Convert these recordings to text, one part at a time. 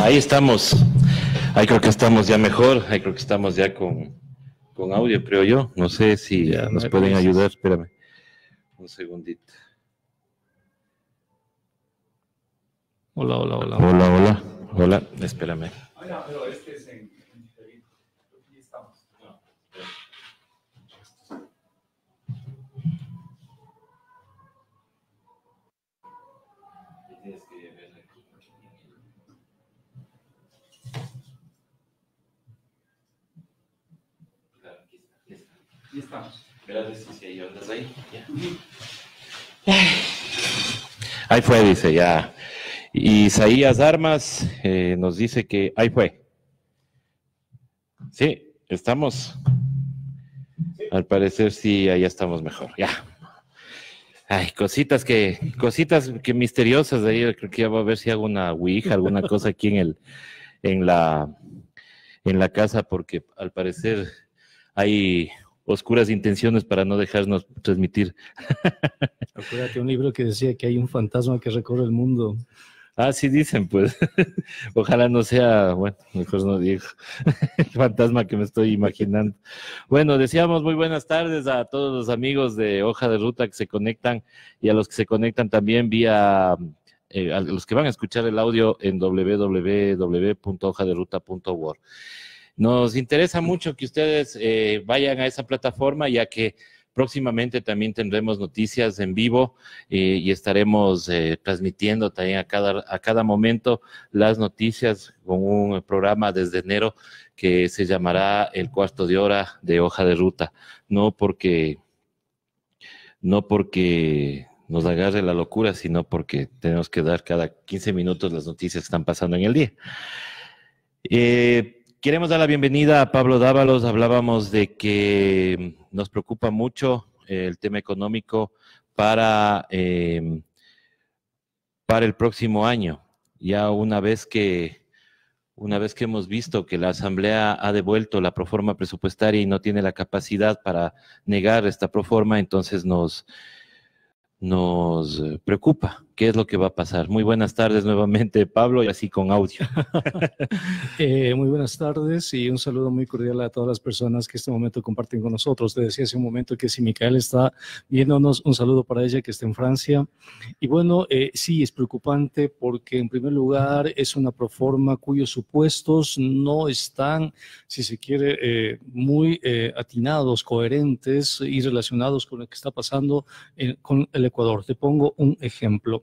Ahí estamos. Ahí creo que estamos ya mejor. Ahí creo que estamos ya con, con audio, creo yo. No sé si ah, nos pueden ayudar. Espérame. Un segundito. Hola, hola, hola. Hola, hola. Hola, espérame. Hola, ah, pero este es ahí. fue, dice, ya. Isaías Armas eh, nos dice que ahí fue. Sí, estamos. Al parecer sí, ahí estamos mejor. Ya. Ay, cositas que, cositas que misteriosas de ahí. Creo que ya voy a ver si hago una Ouija, alguna cosa aquí en el, en la, en la casa, porque al parecer hay oscuras intenciones para no dejarnos transmitir. Acuérdate un libro que decía que hay un fantasma que recorre el mundo. Ah, sí dicen, pues. Ojalá no sea, bueno, mejor no digo, el fantasma que me estoy imaginando. Bueno, decíamos muy buenas tardes a todos los amigos de Hoja de Ruta que se conectan y a los que se conectan también vía, eh, a los que van a escuchar el audio en www.hojaderuta.org. Nos interesa mucho que ustedes eh, vayan a esa plataforma ya que próximamente también tendremos noticias en vivo eh, y estaremos eh, transmitiendo también a cada, a cada momento las noticias con un programa desde enero que se llamará El cuarto de hora de hoja de ruta. No porque, no porque nos agarre la locura, sino porque tenemos que dar cada 15 minutos las noticias que están pasando en el día. Queremos dar la bienvenida a Pablo Dávalos. Hablábamos de que nos preocupa mucho eh, el tema económico para, em, para el próximo año. Ya una vez que una vez que hemos visto que la Asamblea ha devuelto la proforma presupuestaria y no tiene la capacidad para negar esta proforma, entonces nos, nos eh, preocupa qué es lo que va a pasar. Muy buenas tardes nuevamente, Pablo, y así con audio. Eh, muy buenas tardes y un saludo muy cordial a todas las personas que este momento comparten con nosotros. Te decía hace un momento que si Micael está viéndonos, un saludo para ella que está en Francia. Y bueno, eh, sí, es preocupante porque en primer lugar es una proforma cuyos supuestos no están, si se quiere, eh, muy atinados, coherentes y relacionados con lo que está pasando con el Ecuador. Te pongo un ejemplo.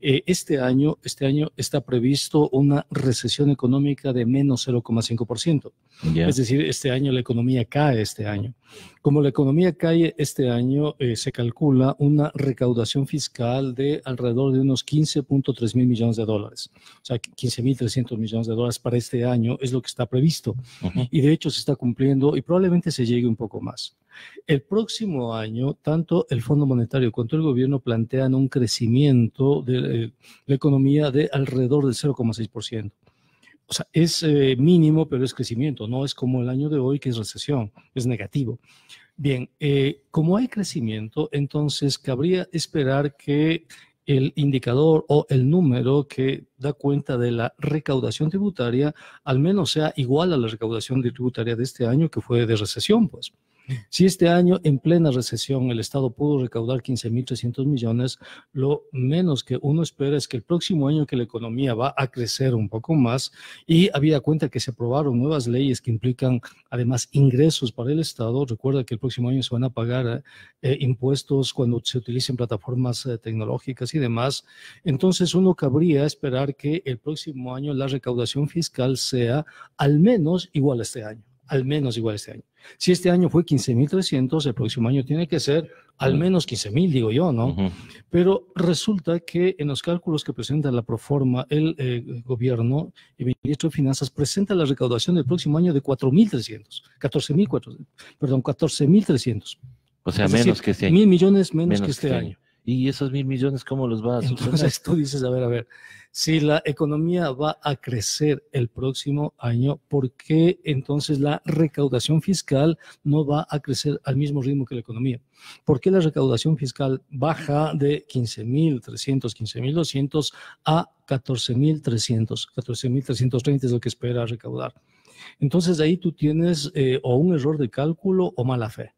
Eh, este, año, este año está previsto una recesión económica de menos 0,5%. Es decir, este año la economía cae este año. Como la economía cae este año, eh, se calcula una recaudación fiscal de alrededor de unos 15.3 mil millones de dólares. O sea, 15.300 millones de dólares para este año es lo que está previsto. Y de hecho se está cumpliendo y probablemente se llegue un poco más. El próximo año, tanto el Fondo Monetario cuanto el gobierno plantean un crecimiento del eh, la economía de alrededor del 0,6%. O sea, es eh, mínimo, pero es crecimiento, no es como el año de hoy que es recesión, es negativo. Bien, eh, como hay crecimiento, entonces cabría esperar que el indicador o el número que da cuenta de la recaudación tributaria al menos sea igual a la recaudación tributaria de este año que fue de recesión, pues. Si este año, en plena recesión, el Estado pudo recaudar 15.300 millones, lo menos que uno espera es que el próximo año que la economía va a crecer un poco más y habida cuenta que se aprobaron nuevas leyes que implican además ingresos para el Estado, recuerda que el próximo año se van a pagar eh, eh, impuestos cuando se utilicen plataformas eh, tecnológicas y demás, entonces uno cabría esperar que el próximo año la recaudación fiscal sea al menos igual a este año al menos igual este año. Si este año fue 15.300, el próximo año tiene que ser al menos 15.000, digo yo, ¿no? Pero resulta que en los cálculos que presenta la Proforma, el eh, gobierno, el ministro de Finanzas presenta la recaudación del próximo año de 4.300, 14.400, perdón, 14.300. O sea, menos que este año. Mil millones menos, que este, este año. ¿Y esos mil millones cómo los vas a solucionar? Entonces tú dices, a ver, a ver, si la economía va a crecer el próximo año, ¿por qué entonces la recaudación fiscal no va a crecer al mismo ritmo que la economía? ¿Por qué la recaudación fiscal baja de 15.300, 15.200 a 14.300? 14.330 es lo que espera recaudar. Entonces ahí tú tienes eh, o un error de cálculo o mala fe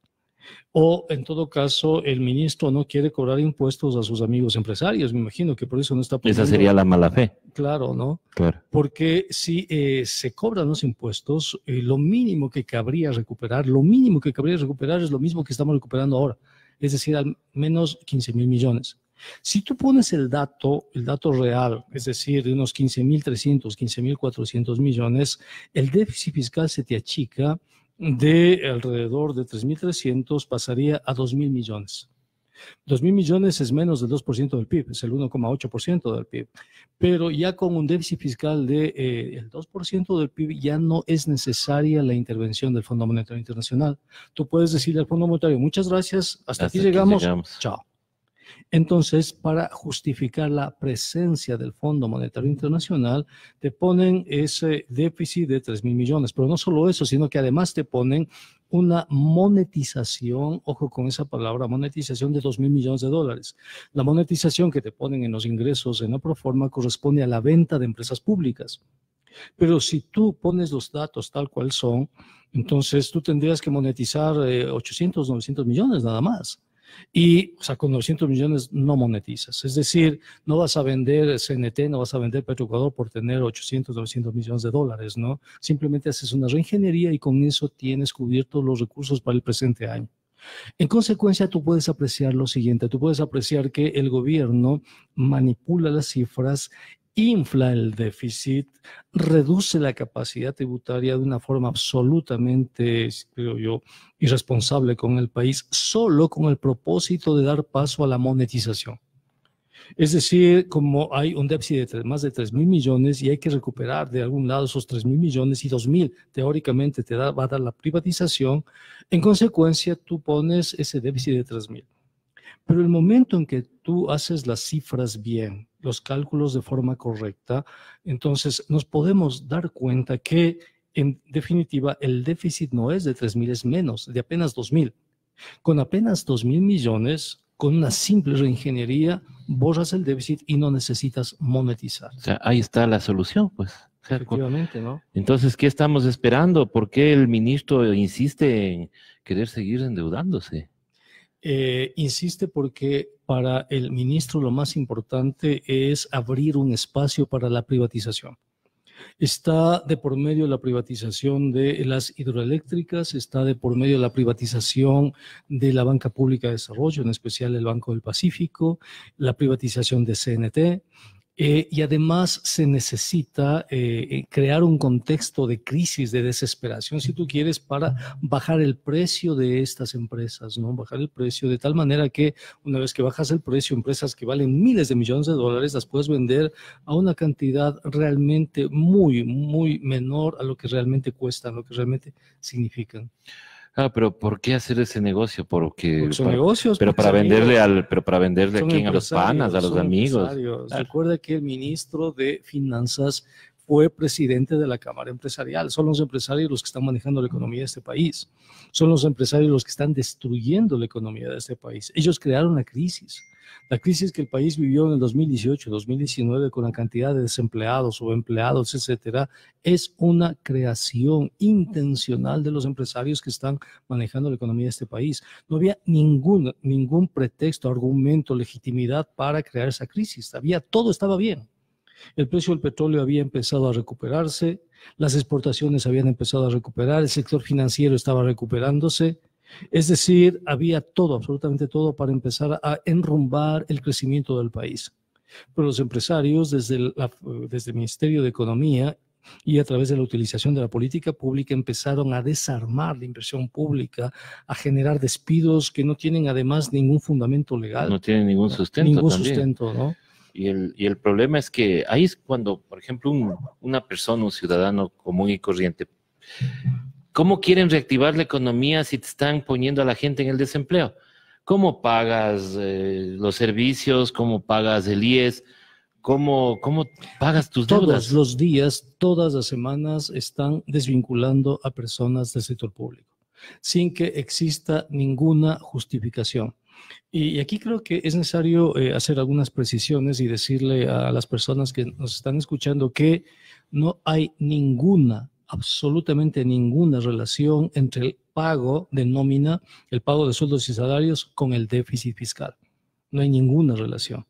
o en todo caso el ministro no quiere cobrar impuestos a sus amigos empresarios, me imagino que por eso no está poniendo... Esa sería la mala fe. Claro, ¿no? Claro. Porque si eh, se cobran los impuestos, eh, lo mínimo que cabría recuperar, lo mínimo que cabría recuperar es lo mismo que estamos recuperando ahora, es decir, al menos 15 mil millones. Si tú pones el dato, el dato real, es decir, de unos mil mil 15.400 millones, el déficit fiscal se te achica de alrededor de 3.300 pasaría a 2.000 millones. 2.000 millones es menos del 2% del PIB, es el 1,8% del PIB, pero ya con un déficit fiscal eh, del de, el 2% del PIB ya no es necesaria la intervención del Fondo Monetario Internacional. Tú puedes decirle al Fondo Monetario, muchas gracias, hasta, aquí, llegamos, chao. Entonces, para justificar la presencia del Fondo Monetario Internacional, te ponen ese déficit de 3 mil millones, pero no solo eso, sino que además te ponen una monetización, ojo con esa palabra, monetización de 2 mil millones de dólares. La monetización que te ponen en los ingresos en la proforma corresponde a la venta de empresas públicas. Pero si tú pones los datos tal cual son, entonces tú tendrías que monetizar 800, eh, 900 millones nada más. Y, o sea, con 200 millones no monetizas. Es decir, no vas a vender CNT, no vas a vender Petroecuador por tener 800, 900 millones de dólares, ¿no? Simplemente haces una reingeniería y con eso tienes cubiertos los recursos para el presente año. En consecuencia, tú puedes apreciar lo siguiente, tú puedes apreciar que el gobierno manipula las cifras infla el déficit, reduce la capacidad tributaria de una forma absolutamente, creo yo, irresponsable con el país, solo con el propósito de dar paso a la monetización. Es decir, como hay un déficit de más de 3 mil millones y hay que recuperar de algún lado esos 3 mil millones y 2 mil teóricamente te da, va a dar la privatización, en consecuencia tú pones ese déficit de 3 mil. Pero el momento en que tú haces las cifras bien, los cálculos de forma correcta, entonces nos podemos dar cuenta que en definitiva el déficit no es de 3.000, es menos, de apenas 2.000. Con apenas 2.000 millones, con una simple reingeniería, borras el déficit y no necesitas monetizar. O sea, ahí está la solución, pues. Efectivamente, ¿no? Entonces, ¿qué estamos esperando? ¿Por qué el ministro insiste en querer seguir endeudándose? Eh, insiste porque para el ministro lo más importante es abrir un espacio para la privatización. Está de por medio la privatización de las hidroeléctricas, está de por medio la privatización de la banca pública de desarrollo, en especial el Banco del Pacífico, la privatización de CNT, eh, y además se necesita eh, eh, crear un contexto de crisis, de desesperación, si tú quieres, para bajar el precio de estas empresas, ¿no? Bajar el precio de tal manera que una vez que bajas el precio, empresas que valen miles de millones de dólares las puedes vender a una cantidad realmente muy, muy menor a lo que realmente cuestan, lo que realmente significan. Ah, pero ¿por qué hacer ese negocio? Porque, son negocios. Pero para venderle al, pero para venderle a a los panas, a los amigos. Claro. Ah. Recuerda que el ministro de Finanzas fue presidente de la Cámara Empresarial. Son los empresarios los que están manejando la economía de este país. Son los empresarios los que están destruyendo la economía de este país. Ellos crearon la crisis. La crisis que el país vivió en el 2018-2019 con la cantidad de desempleados, o empleados, etcétera, es una creación intencional de los empresarios que están manejando la economía de este país. No había ningún, pretexto, argumento, legitimidad para crear esa crisis. todo estaba bien. El precio del petróleo había empezado a recuperarse, las exportaciones habían empezado a recuperar, el sector financiero estaba recuperándose, es decir, había todo, absolutamente todo para empezar a enrumbar el crecimiento del país. Pero los empresarios, desde el, desde Ministerio de Economía y a través de la utilización de la política pública empezaron a desarmar la inversión pública, a generar despidos que no tienen además ningún fundamento legal. No tienen ningún sustento. ¿no? Y el, y el problema es que ahí es cuando, por ejemplo, una persona, un ciudadano común y corriente, ¿Cómo quieren reactivar la economía si te están poniendo a la gente en el desempleo? ¿Cómo pagas eh, los servicios? ¿Cómo pagas el IES? ¿Cómo, pagas tus deudas? Todos los días, todas las semanas están desvinculando a personas del sector público sin que exista ninguna justificación. Y, aquí creo que es necesario eh, hacer algunas precisiones y decirle a las personas que nos están escuchando que no hay ninguna absolutamente ninguna relación entre el pago de nómina, el pago de sueldos y salarios con el déficit fiscal. No hay ninguna relación.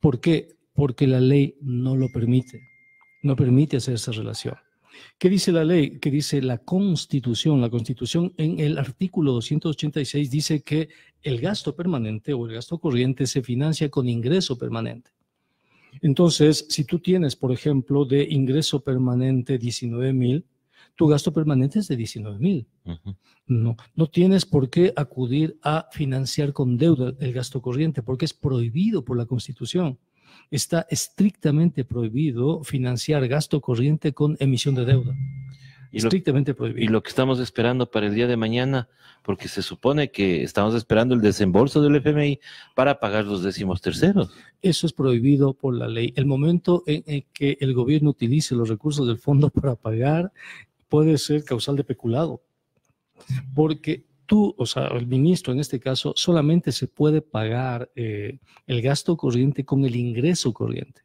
¿Por qué? Porque la ley no lo permite. No permite hacer esa relación. ¿Qué dice la ley? ¿Qué dice la Constitución? La Constitución en el artículo 286 dice que el gasto permanente o el gasto corriente se financia con ingreso permanente. Entonces, si tú tienes, por ejemplo, de ingreso permanente 19 mil, tu gasto permanente es de 19 mil. No, no tienes por qué acudir a financiar con deuda el gasto corriente porque es prohibido por la Constitución. Está estrictamente prohibido financiar gasto corriente con emisión de deuda. estrictamente prohibido. Y lo que estamos esperando para el día de mañana, porque se supone que estamos esperando el desembolso del FMI para pagar los décimos terceros. Eso es prohibido por la ley. El momento en que el gobierno utilice los recursos del fondo para pagar puede ser causal de peculado, porque tú, o sea, el ministro en este caso, solamente se puede pagar eh, el gasto corriente con el ingreso corriente.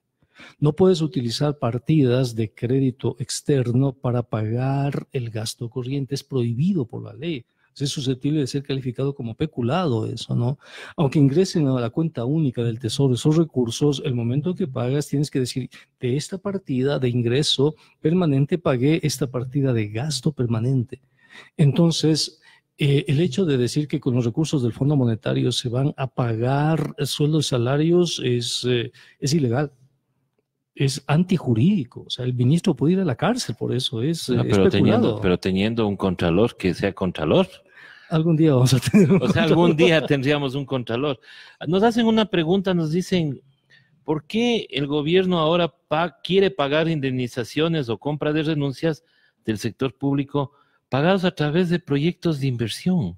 No puedes utilizar partidas de crédito externo para pagar el gasto corriente, es prohibido por la ley es susceptible de ser calificado como peculado eso, ¿no? Aunque ingresen a la cuenta única del Tesoro esos recursos, el momento que pagas tienes que decir, de esta partida de ingreso permanente pagué esta partida de gasto permanente. Entonces, eh, el hecho de decir que con los recursos del Fondo Monetario se van a pagar sueldos y salarios es, eh, es ilegal es antijurídico. O sea, el ministro puede ir a la cárcel por eso. Es, eh, pero, teniendo, pero, teniendo, un contralor que sea contralor. Algún día vamos a tener O sea, algún día tendríamos un contralor. Nos hacen una pregunta, nos dicen, ¿por qué el gobierno ahora quiere pagar indemnizaciones o compra de renuncias del sector público pagados a través de proyectos de inversión?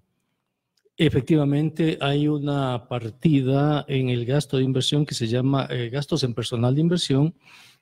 Efectivamente, hay una partida en el gasto de inversión que se llama eh, gastos en personal de inversión,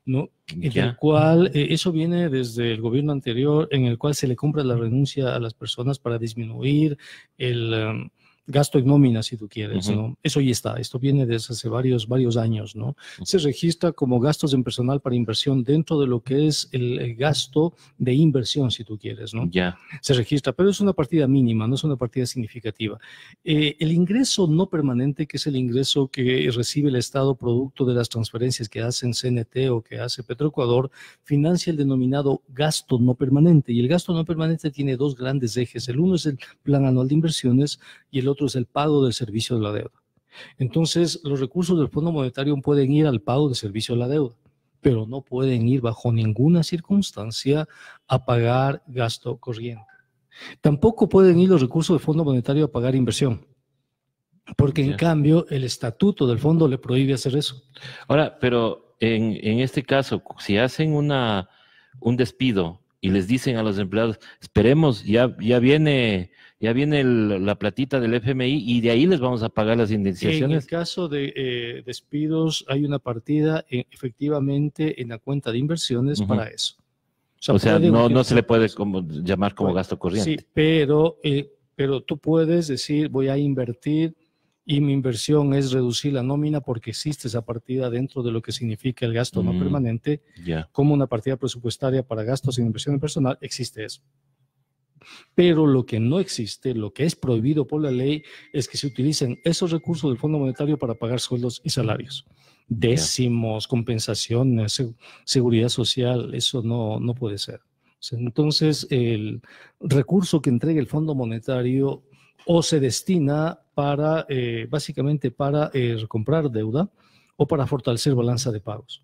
¿no? En el cual eh, eso viene desde el gobierno anterior, en el cual se le compra la renuncia a las personas para disminuir el, em, gasto en nómina, si tú quieres, ¿no? Eso ya está, esto viene desde hace varios, varios años, ¿no? Se registra como gastos en personal para inversión dentro de lo que es el, gasto de inversión, si tú quieres, ¿no? Ya. Se registra, pero es una partida mínima, no es una partida significativa. Eh, el ingreso no permanente, que es el ingreso que recibe el Estado producto de las transferencias que hacen CNT o que hace Petroecuador, financia el denominado gasto no permanente. Y el gasto no permanente tiene dos grandes ejes. El uno es el plan anual de inversiones y el otro es el pago del servicio de la deuda. Entonces, los recursos del Fondo Monetario pueden ir al pago del servicio de la deuda, pero no pueden ir bajo ninguna circunstancia a pagar gasto corriente. Tampoco pueden ir los recursos del Fondo Monetario a pagar inversión. Porque en cambio el estatuto del fondo le prohíbe hacer eso. Ahora, pero en, en este caso, si hacen una, un despido y les dicen a los empleados, esperemos, ya, ya viene ya viene la platita del FMI y de ahí les vamos a pagar las indemnizaciones. En el caso de eh, despidos, hay una partida eh, efectivamente en la cuenta de inversiones para eso. O sea, no, se le puede pues, llamar como pues, gasto corriente. Sí, pero, eh, pero tú puedes decir, voy a invertir y mi inversión es reducir la nómina porque existe esa partida dentro de lo que significa el gasto no mm, permanente, como una partida presupuestaria para gastos en inversión personal, existe eso. Pero lo que no existe, lo que es prohibido por la ley, es que se utilicen esos recursos del Fondo Monetario para pagar sueldos y salarios. Décimos, compensaciones, seguridad social, eso no, no puede ser. Entonces, el recurso que entrega el Fondo Monetario o se destina para, eh, básicamente, para eh, comprar deuda o para fortalecer balanza de pagos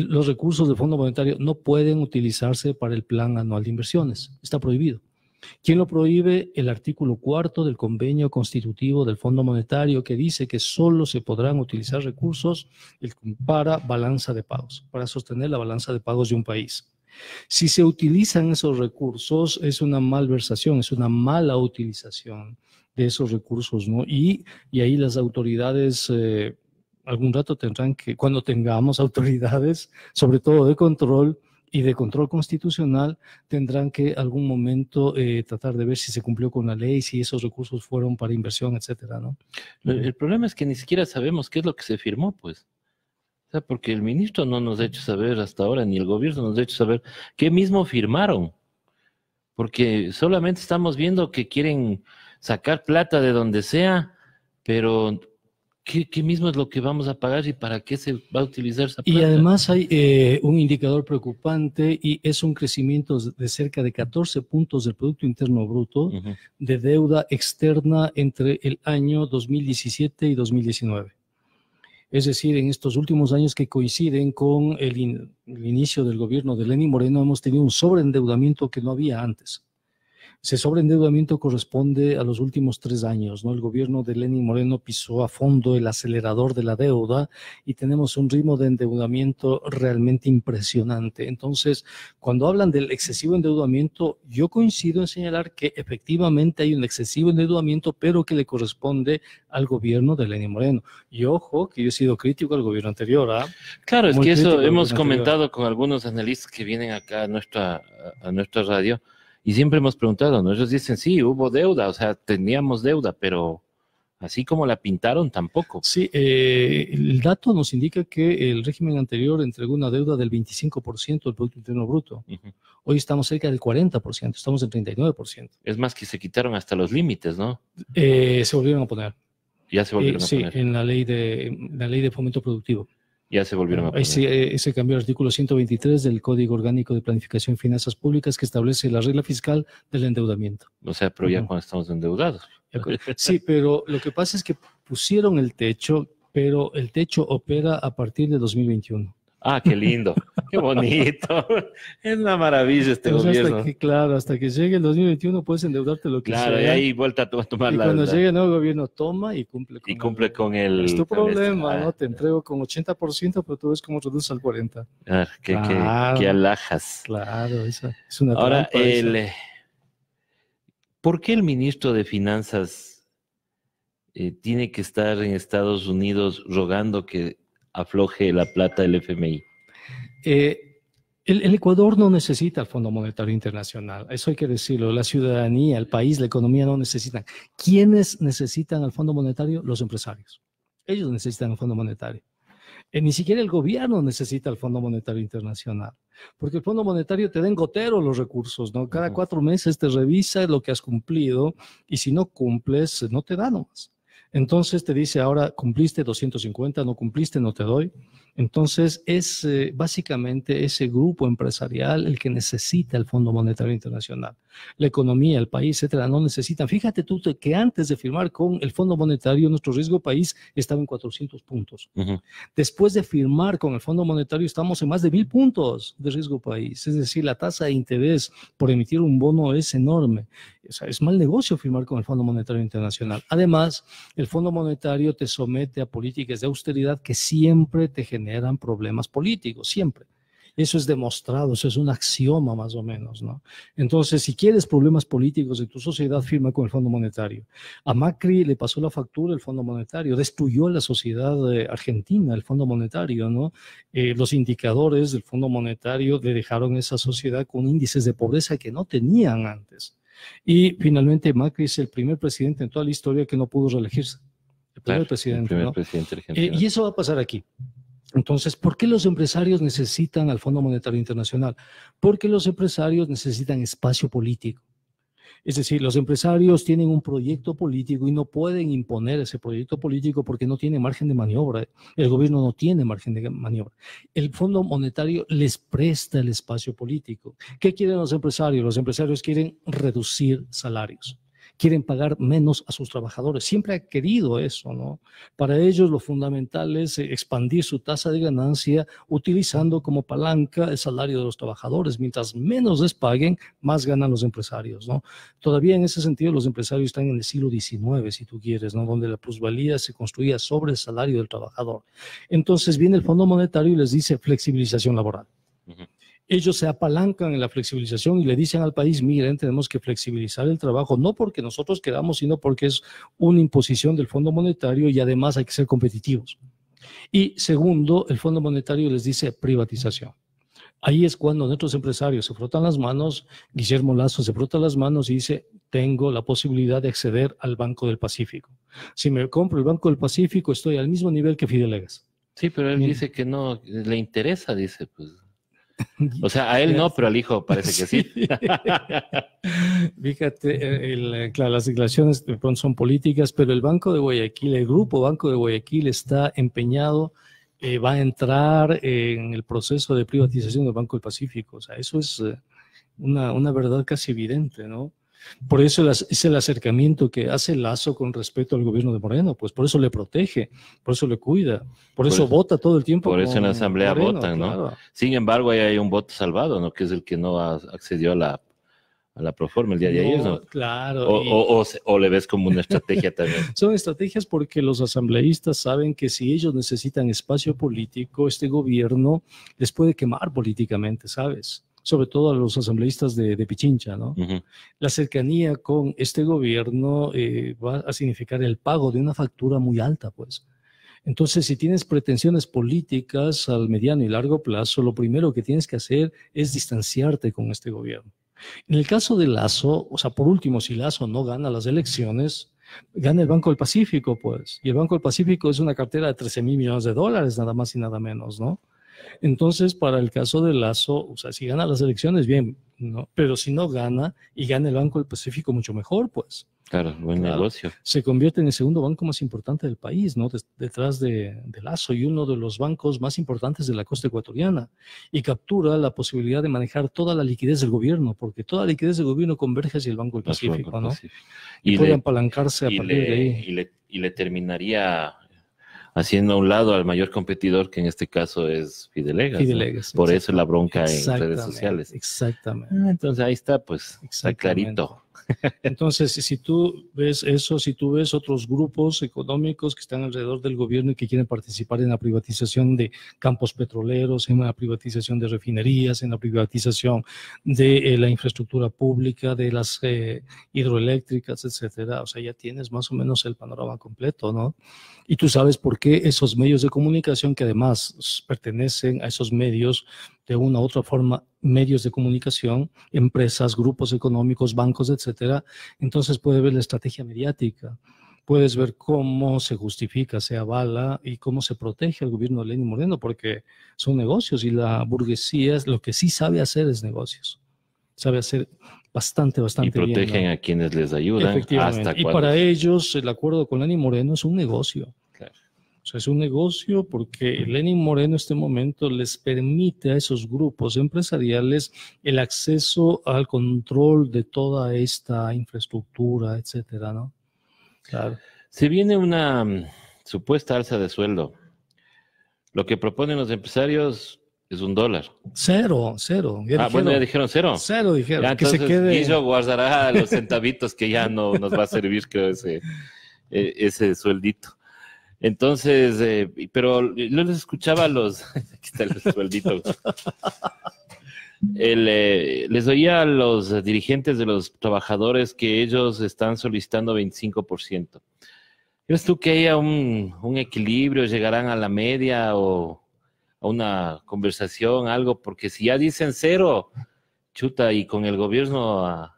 los recursos del Fondo Monetario no pueden utilizarse para el plan anual de inversiones. Está prohibido. ¿Quién lo prohíbe? El artículo cuarto del convenio constitutivo del Fondo Monetario que dice que solo se podrán utilizar recursos para balanza de pagos, para sostener la balanza de pagos de un país. Si se utilizan esos recursos, es una malversación, es una mala utilización de esos recursos, ¿no? Y, ahí las autoridades eh, algún rato tendrán que, cuando tengamos autoridades, sobre todo de control y de control constitucional, tendrán que algún momento eh, tratar de ver si se cumplió con la ley, si esos recursos fueron para inversión, etcétera, ¿no? El, problema es que ni siquiera sabemos qué es lo que se firmó, pues. O porque el ministro no nos ha hecho saber hasta ahora, ni el gobierno nos ha hecho saber qué mismo firmaron. Porque solamente estamos viendo que quieren sacar plata de donde sea, pero ¿Qué, mismo es lo que vamos a pagar y para qué se va a utilizar esa plata? Y además hay eh, un indicador preocupante y es un crecimiento de cerca de 14 puntos del Producto Interno Bruto de deuda externa entre el año 2017 y 2019. Es decir, en estos últimos años que coinciden con el, el inicio del gobierno de Lenín Moreno, hemos tenido un sobreendeudamiento que no había antes. Ese sobreendeudamiento corresponde a los últimos tres años, ¿no? El gobierno de Lenin Moreno pisó a fondo el acelerador de la deuda y tenemos un ritmo de endeudamiento realmente impresionante. Entonces, cuando hablan del excesivo endeudamiento, yo coincido en señalar que efectivamente hay un excesivo endeudamiento, pero que le corresponde al gobierno de Lenin Moreno. Y ojo, que yo he sido crítico al gobierno anterior. ¿ah? Claro, es que eso hemos comentado con algunos analistas que vienen acá a nuestra, a nuestra radio y siempre hemos preguntado, ¿no? Ellos dicen, sí, hubo deuda, o sea, teníamos deuda, pero así como la pintaron tampoco. Sí, eh, el dato nos indica que el régimen anterior entregó una deuda del 25% del Producto Interno Bruto. Hoy estamos cerca del 40%, estamos en 39%. Es más que se quitaron hasta los límites, ¿no? Eh, se volvieron a poner. Ya se volvieron eh, a poner. Sí, en la ley de, la ley de fomento productivo ya se volvieron a Ahí eh, se, cambió el artículo 123 del Código Orgánico de Planificación y Finanzas Públicas que establece la regla fiscal del endeudamiento. O sea, pero ya cuando estamos endeudados. Sí, pero lo que pasa es que pusieron el techo, pero el techo opera a partir de 2021. Ah, qué lindo, qué bonito. es una maravilla este pues gobierno. claro, hasta que llegue el 2021 puedes endeudarte lo que quieras. sea. Claro, y ahí vuelta a tomar y Cuando llegue el nuevo gobierno, toma y cumple con Y cumple con el. Es tu problema, ah. ¿no? Te entrego con 80%, pero tú ves cómo reduces al 40%. Ah, qué, alhajas. Claro, es una Ahora, el, eh, ¿por qué el ministro de Finanzas eh, tiene que estar en Estados Unidos rogando que afloje la plata del FMI? Eh, el, Ecuador no necesita el Fondo Monetario Internacional, eso hay que decirlo. La ciudadanía, el país, la economía no necesitan. ¿Quiénes necesitan al Fondo Monetario? Los empresarios. Ellos necesitan el Fondo Monetario. Eh, ni siquiera el gobierno necesita el Fondo Monetario Internacional, porque el Fondo Monetario te da gotero los recursos, ¿no? Cada cuatro meses te revisa lo que has cumplido y si no cumples, no te da nomás. Entonces te dice ahora, cumpliste 250, no cumpliste, no te doy. Entonces, es eh, básicamente ese grupo empresarial el que necesita el Fondo Monetario Internacional. La economía, el país, etcétera, no necesitan. Fíjate tú que antes de firmar con el Fondo Monetario, nuestro riesgo país estaba en 400 puntos. Después de firmar con el Fondo Monetario, estamos en más de mil puntos de riesgo país. Es decir, la tasa de interés por emitir un bono es enorme. es mal negocio firmar con el Fondo Monetario Internacional. Además, el Fondo Monetario te somete a políticas de austeridad que siempre te generan generan problemas políticos, siempre. Eso es demostrado, eso es un axioma más o menos, ¿no? Entonces, si quieres problemas políticos en tu sociedad, firma con el Fondo Monetario. A Macri le pasó la factura el Fondo Monetario, destruyó la sociedad eh, argentina, el Fondo Monetario, ¿no? Eh, los indicadores del Fondo Monetario le dejaron esa sociedad con índices de pobreza que no tenían antes. Y finalmente Macri es el primer presidente en toda la historia que no pudo reelegirse. El primer presidente. presidente eh, y eso va a pasar aquí. Entonces, ¿por qué los empresarios necesitan al Fondo Monetario Internacional? Porque los empresarios necesitan espacio político. Es decir, los empresarios tienen un proyecto político y no pueden imponer ese proyecto político porque no tiene margen de maniobra. El gobierno no tiene margen de maniobra. El Fondo Monetario les presta el espacio político. ¿Qué quieren los empresarios? Los empresarios quieren reducir salarios quieren pagar menos a sus trabajadores. Siempre ha querido eso, ¿no? Para ellos lo fundamental es eh, expandir su tasa de ganancia utilizando como palanca el salario de los trabajadores. Mientras menos les paguen, más ganan los empresarios, ¿no? Todavía en ese sentido los empresarios están en el siglo XIX, si tú quieres, ¿no? Donde la plusvalía se construía sobre el salario del trabajador. Entonces viene el Fondo Monetario y les dice flexibilización laboral ellos se apalancan en la flexibilización y le dicen al país, miren, tenemos que flexibilizar el trabajo, no porque nosotros queramos, sino porque es una imposición del Fondo Monetario y además hay que ser competitivos. Y segundo, el Fondo Monetario les dice privatización. Ahí es cuando nuestros empresarios se frotan las manos, Guillermo Lazo se frota las manos y dice, tengo la posibilidad de acceder al Banco del Pacífico. Si me compro el Banco del Pacífico, estoy al mismo nivel que Fidelegas. Sí, pero él dice que no le interesa, dice, pues. O sea, a él no, pero al hijo parece que sí. Fíjate, las declaraciones son políticas, pero el Banco de Guayaquil, el Grupo Banco de Guayaquil está empeñado, eh, va a entrar en el proceso de privatización del Banco del Pacífico. O sea, eso es eh, una verdad casi evidente, ¿no? Por eso es el acercamiento que hace Lazo con respecto al gobierno de Moreno, pues por eso le protege, por eso le cuida, por, eso, vota todo el tiempo. Por eso en la Asamblea votan, ¿no? Sin embargo, ahí hay un voto salvado, ¿no? Que es el que no accedió a la, a la Proforma el día de ayer, ¿no? Claro. o, le ves como una estrategia también. Son estrategias porque los asambleístas saben que si ellos necesitan espacio político, este gobierno les puede quemar políticamente, ¿sabes? sobre todo a los asambleístas de, Pichincha, ¿no? La cercanía con este gobierno eh, va a significar el pago de una factura muy alta, pues. Entonces, si tienes pretensiones políticas al mediano y largo plazo, lo primero que tienes que hacer es distanciarte con este gobierno. En el caso de Lazo, o sea, por último, si Lazo no gana las elecciones, gana el Banco del Pacífico, pues. Y el Banco del Pacífico es una cartera de 13 mil millones de dólares, nada más y nada menos, ¿no? Entonces, para el caso de Lazo, o sea, si gana las elecciones, bien, ¿no? Pero si no gana y gana el Banco del Pacífico, mucho mejor, pues. Claro, buen negocio. Se convierte en el segundo banco más importante del país, ¿no? detrás de, Lazo y uno de los bancos más importantes de la costa ecuatoriana. Y captura la posibilidad de manejar toda la liquidez del gobierno, porque toda la liquidez del gobierno converge hacia el Banco del Pacífico, ¿no? Y, puede apalancarse a partir de ahí. y le terminaría haciendo a un lado al mayor competidor, que en este caso es Fidelegas. Por eso la bronca en redes sociales. Exactamente. Ah, entonces ahí está, pues, está clarito. Entonces, si tú ves eso, si tú ves otros grupos económicos que están alrededor del gobierno y que quieren participar en la privatización de campos petroleros, en la privatización de refinerías, en la privatización de eh, la infraestructura pública, de las eh, hidroeléctricas, etcétera, o sea, ya tienes más o menos el panorama completo, ¿no? Y tú sabes por qué esos medios de comunicación que además pertenecen a esos medios de una u otra forma medios de comunicación, empresas, grupos económicos, bancos, etcétera, entonces puede ver la estrategia mediática, puedes ver cómo se justifica, se avala y cómo se protege al gobierno de Lenín Moreno, porque son negocios y la burguesía lo que sí sabe hacer es negocios. Sabe hacer bastante, bastante bien. Y protegen a quienes les ayudan. Efectivamente. y para ellos el acuerdo con Lenín Moreno es un negocio o sea, es un negocio porque Lenin Moreno en este momento les permite a esos grupos empresariales el acceso al control de toda esta infraestructura, etcétera, ¿no? Claro. Se viene una mm, supuesta alza de sueldo. Lo que proponen los empresarios es un dólar. Cero, cero. ah, bueno, ya dijeron cero. Cero dijeron. que se quede. guardará los centavitos que ya no nos va a servir, creo, ese e, sueldito. Entonces, eh, pero eh, no les escuchaba a los. aquí está el sueldito. Eh, les oía a los dirigentes de los trabajadores que ellos están solicitando 25%. ¿Crees tú que haya un, equilibrio? ¿Llegarán a la media o a una conversación, algo? Porque si ya dicen cero, chuta, y con el gobierno a,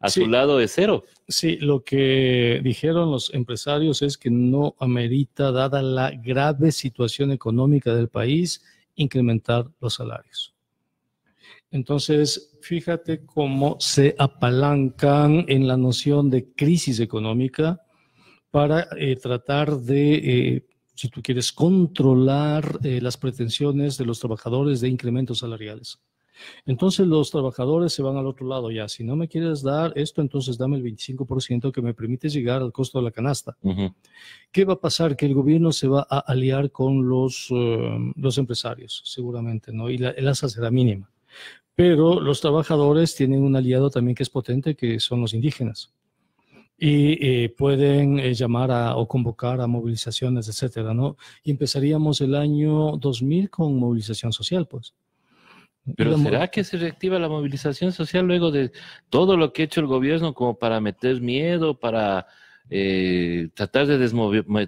a su lado de cero. Sí, lo que dijeron los empresarios es que no amerita, dada la grave situación económica del país, incrementar los salarios. Entonces, fíjate cómo se apalancan en la noción de crisis económica para eh, tratar de, eh, si tú quieres, controlar eh, las pretensiones de los trabajadores de incrementos salariales. Entonces los trabajadores se van al otro lado ya. Si no me quieres dar esto, entonces dame el 25% que me permite llegar al costo de la canasta. ¿Qué va a pasar? Que el gobierno se va a aliar con los, eh, los empresarios, seguramente, ¿no? Y la, el será mínima. Pero los trabajadores tienen un aliado también que es potente, que son los indígenas y eh, pueden eh, llamar a, o convocar a movilizaciones, etcétera, ¿no? Y empezaríamos el año 2000 con movilización social, pues. Pero ¿será que se reactiva la movilización social luego de todo lo que ha hecho el gobierno como para meter miedo, para eh, tratar de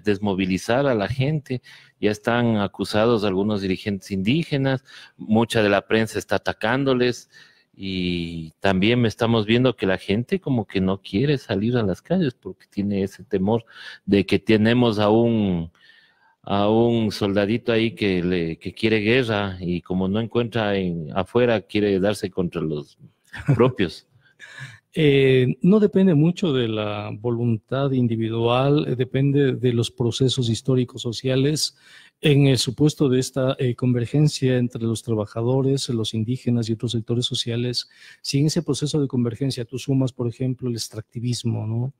desmovilizar a la gente? Ya están acusados algunos dirigentes indígenas, mucha de la prensa está atacándoles y también estamos viendo que la gente como que no quiere salir a las calles porque tiene ese temor de que tenemos a un a un soldadito ahí que, le, quiere guerra y como no encuentra en, afuera, quiere darse contra los propios? Eh, no depende mucho de la voluntad individual, eh, depende de los procesos históricos sociales. En el supuesto de esta eh, convergencia entre los trabajadores, los indígenas y otros sectores sociales, si en ese proceso de convergencia tú sumas, por ejemplo, el extractivismo, ¿no?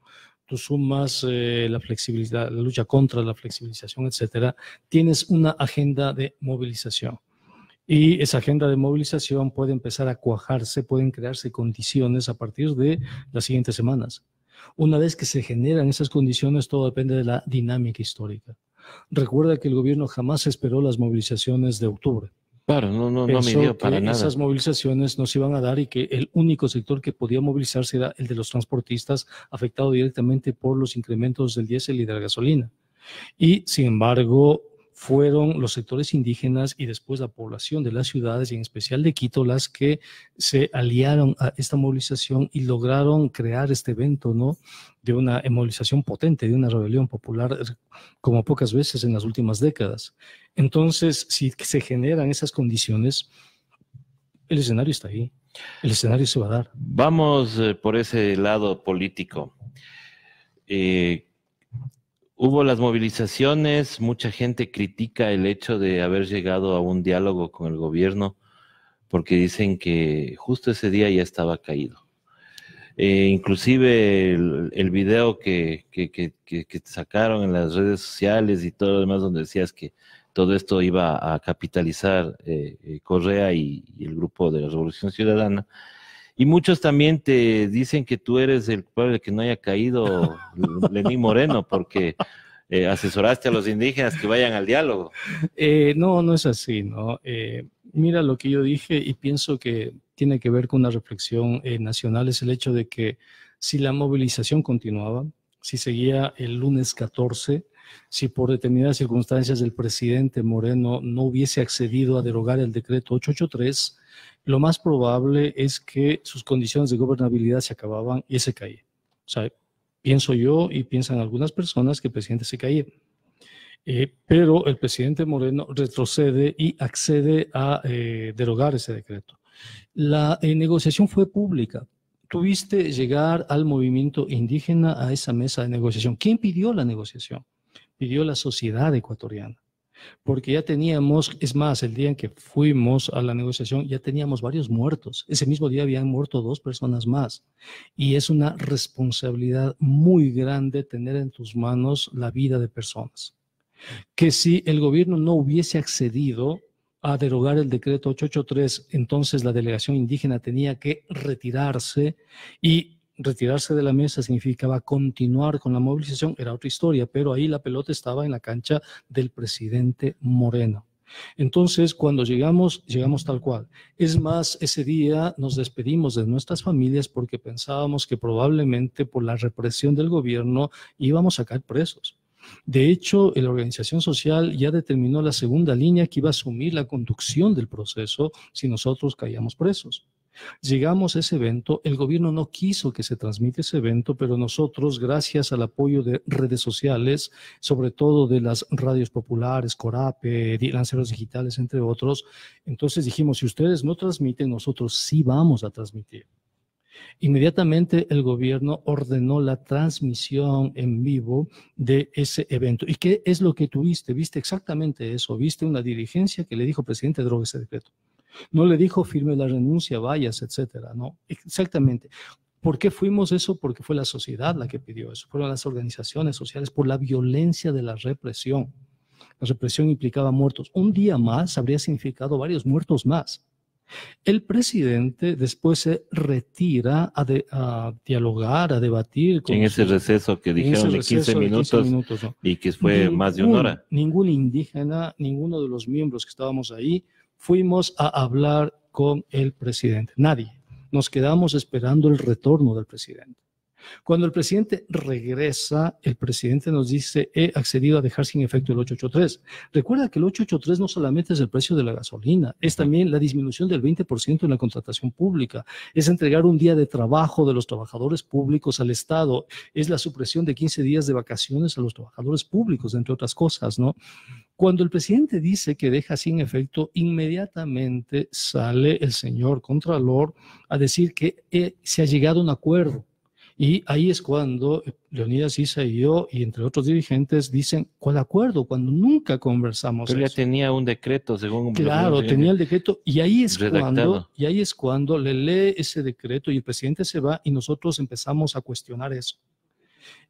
tú sumas eh, la flexibilidad, la lucha contra la flexibilización, etcétera, tienes una agenda de movilización. Y esa agenda de movilización puede empezar a cuajarse, pueden crearse condiciones a partir de las siguientes semanas. Una vez que se generan esas condiciones, todo depende de la dinámica histórica. Recuerda que el gobierno jamás esperó las movilizaciones de octubre Claro, no, no, no me dio para que Esas movilizaciones no se iban a dar y que el único sector que podía movilizarse era el de los transportistas, afectado directamente por los incrementos del diésel y de la gasolina. Y sin embargo, fueron los sectores indígenas y después la población de las ciudades, y en especial de Quito, las que se aliaron a esta movilización y lograron crear este evento, ¿no? De una movilización potente, de una rebelión popular, eh, como pocas veces en las últimas décadas. Entonces, si se generan esas condiciones, el escenario está ahí, el escenario se va a dar. Vamos eh, por ese lado político. Eh, Hubo las movilizaciones, mucha gente critica el hecho de haber llegado a un diálogo con el gobierno porque dicen que justo ese día ya estaba caído. Eh, inclusive el, video que, que, sacaron en las redes sociales y todo lo demás donde decías que todo esto iba a capitalizar eh, eh, Correa y el grupo de la Revolución Ciudadana, y muchos también te dicen que tú eres el pueblo que no haya caído Lenín Moreno, porque eh, asesoraste a los indígenas que vayan al diálogo. Eh, no, no es así, ¿no? Eh, mira lo que yo dije y pienso que tiene que ver con una reflexión nacional, es el hecho de que si la movilización continuaba, si seguía el lunes 14, si por determinadas circunstancias el presidente Moreno no hubiese accedido a derogar el decreto 883, lo más probable es que sus condiciones de gobernabilidad se acababan y se caía. O sea, pienso yo y piensan algunas personas que el presidente se caía. Eh, pero el presidente Moreno retrocede y accede a eh, derogar ese decreto. La eh, negociación fue pública. Tuviste llegar al movimiento indígena a esa mesa de negociación. ¿Quién pidió la negociación? Pidió la sociedad ecuatoriana porque ya teníamos, es más, el día en que fuimos a la negociación ya teníamos varios muertos. Ese mismo día habían muerto dos personas más. Y es una responsabilidad muy grande tener en tus manos la vida de personas. Que si el gobierno no hubiese accedido a derogar el decreto 883, entonces la delegación indígena tenía que retirarse y retirarse de la mesa significaba continuar con la movilización, era otra historia, pero ahí la pelota estaba en la cancha del presidente Moreno. Entonces, cuando llegamos, llegamos tal cual. Es más, ese día nos despedimos de nuestras familias porque pensábamos que probablemente por la represión del gobierno íbamos a caer presos. De hecho, la organización social ya determinó la segunda línea que iba a asumir la conducción del proceso si nosotros caíamos presos. Llegamos a ese evento, el gobierno no quiso que se transmita ese evento, pero nosotros, gracias al apoyo de redes sociales, sobre todo de las radios populares, Corape, Lanceros Digitales, entre otros, entonces dijimos, si ustedes no transmiten, nosotros sí vamos a transmitir. Inmediatamente el gobierno ordenó la transmisión en vivo de ese evento. ¿Y qué es lo que tuviste? Viste exactamente eso. Viste una dirigencia que le dijo, presidente, droga ese decreto. No le dijo firme la renuncia, vayas, etcétera, ¿no? Exactamente. ¿Por qué fuimos eso? Porque fue la sociedad la que pidió eso, fueron las organizaciones sociales por la violencia de la represión. La represión implicaba muertos. Un día más habría significado varios muertos más. El presidente después se retira a, dialogar, a debatir. en ese receso que dijeron de 15 minutos, y que fue más de una hora. Ningún indígena, ninguno de los miembros que estábamos ahí fuimos a hablar con el presidente. Nadie. Nos quedamos esperando el retorno del presidente. Cuando el presidente regresa, el presidente nos dice, he accedido a dejar sin efecto el 883. Recuerda que el 883 no solamente es el precio de la gasolina, es también la disminución del 20% en la contratación pública, es entregar un día de trabajo de los trabajadores públicos al Estado, es la supresión de 15 días de vacaciones a los trabajadores públicos, entre otras cosas, ¿no? Cuando el presidente dice que deja sin efecto, inmediatamente sale el señor Contralor a decir que eh, se ha llegado a un acuerdo y ahí es cuando eh, Leonidas Issa y yo, y entre otros dirigentes, dicen, ¿cuál acuerdo? Cuando nunca conversamos. Pero ya tenía un decreto, según... Claro, tenía el decreto, y ahí es cuando, y ahí es cuando le lee ese decreto y el presidente se va y nosotros empezamos a cuestionar eso.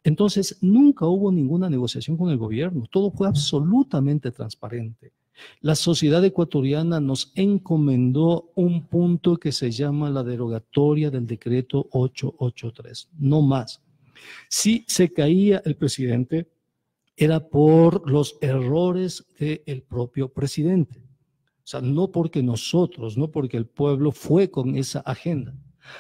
Entonces, nunca hubo ninguna negociación con el gobierno, todo fue absolutamente transparente. La sociedad ecuatoriana nos encomendó un punto que se llama la derogatoria del decreto 883, no más. Si se caía el presidente, era por los errores del propio presidente. O sea, no porque nosotros, no porque el pueblo fue con esa agenda.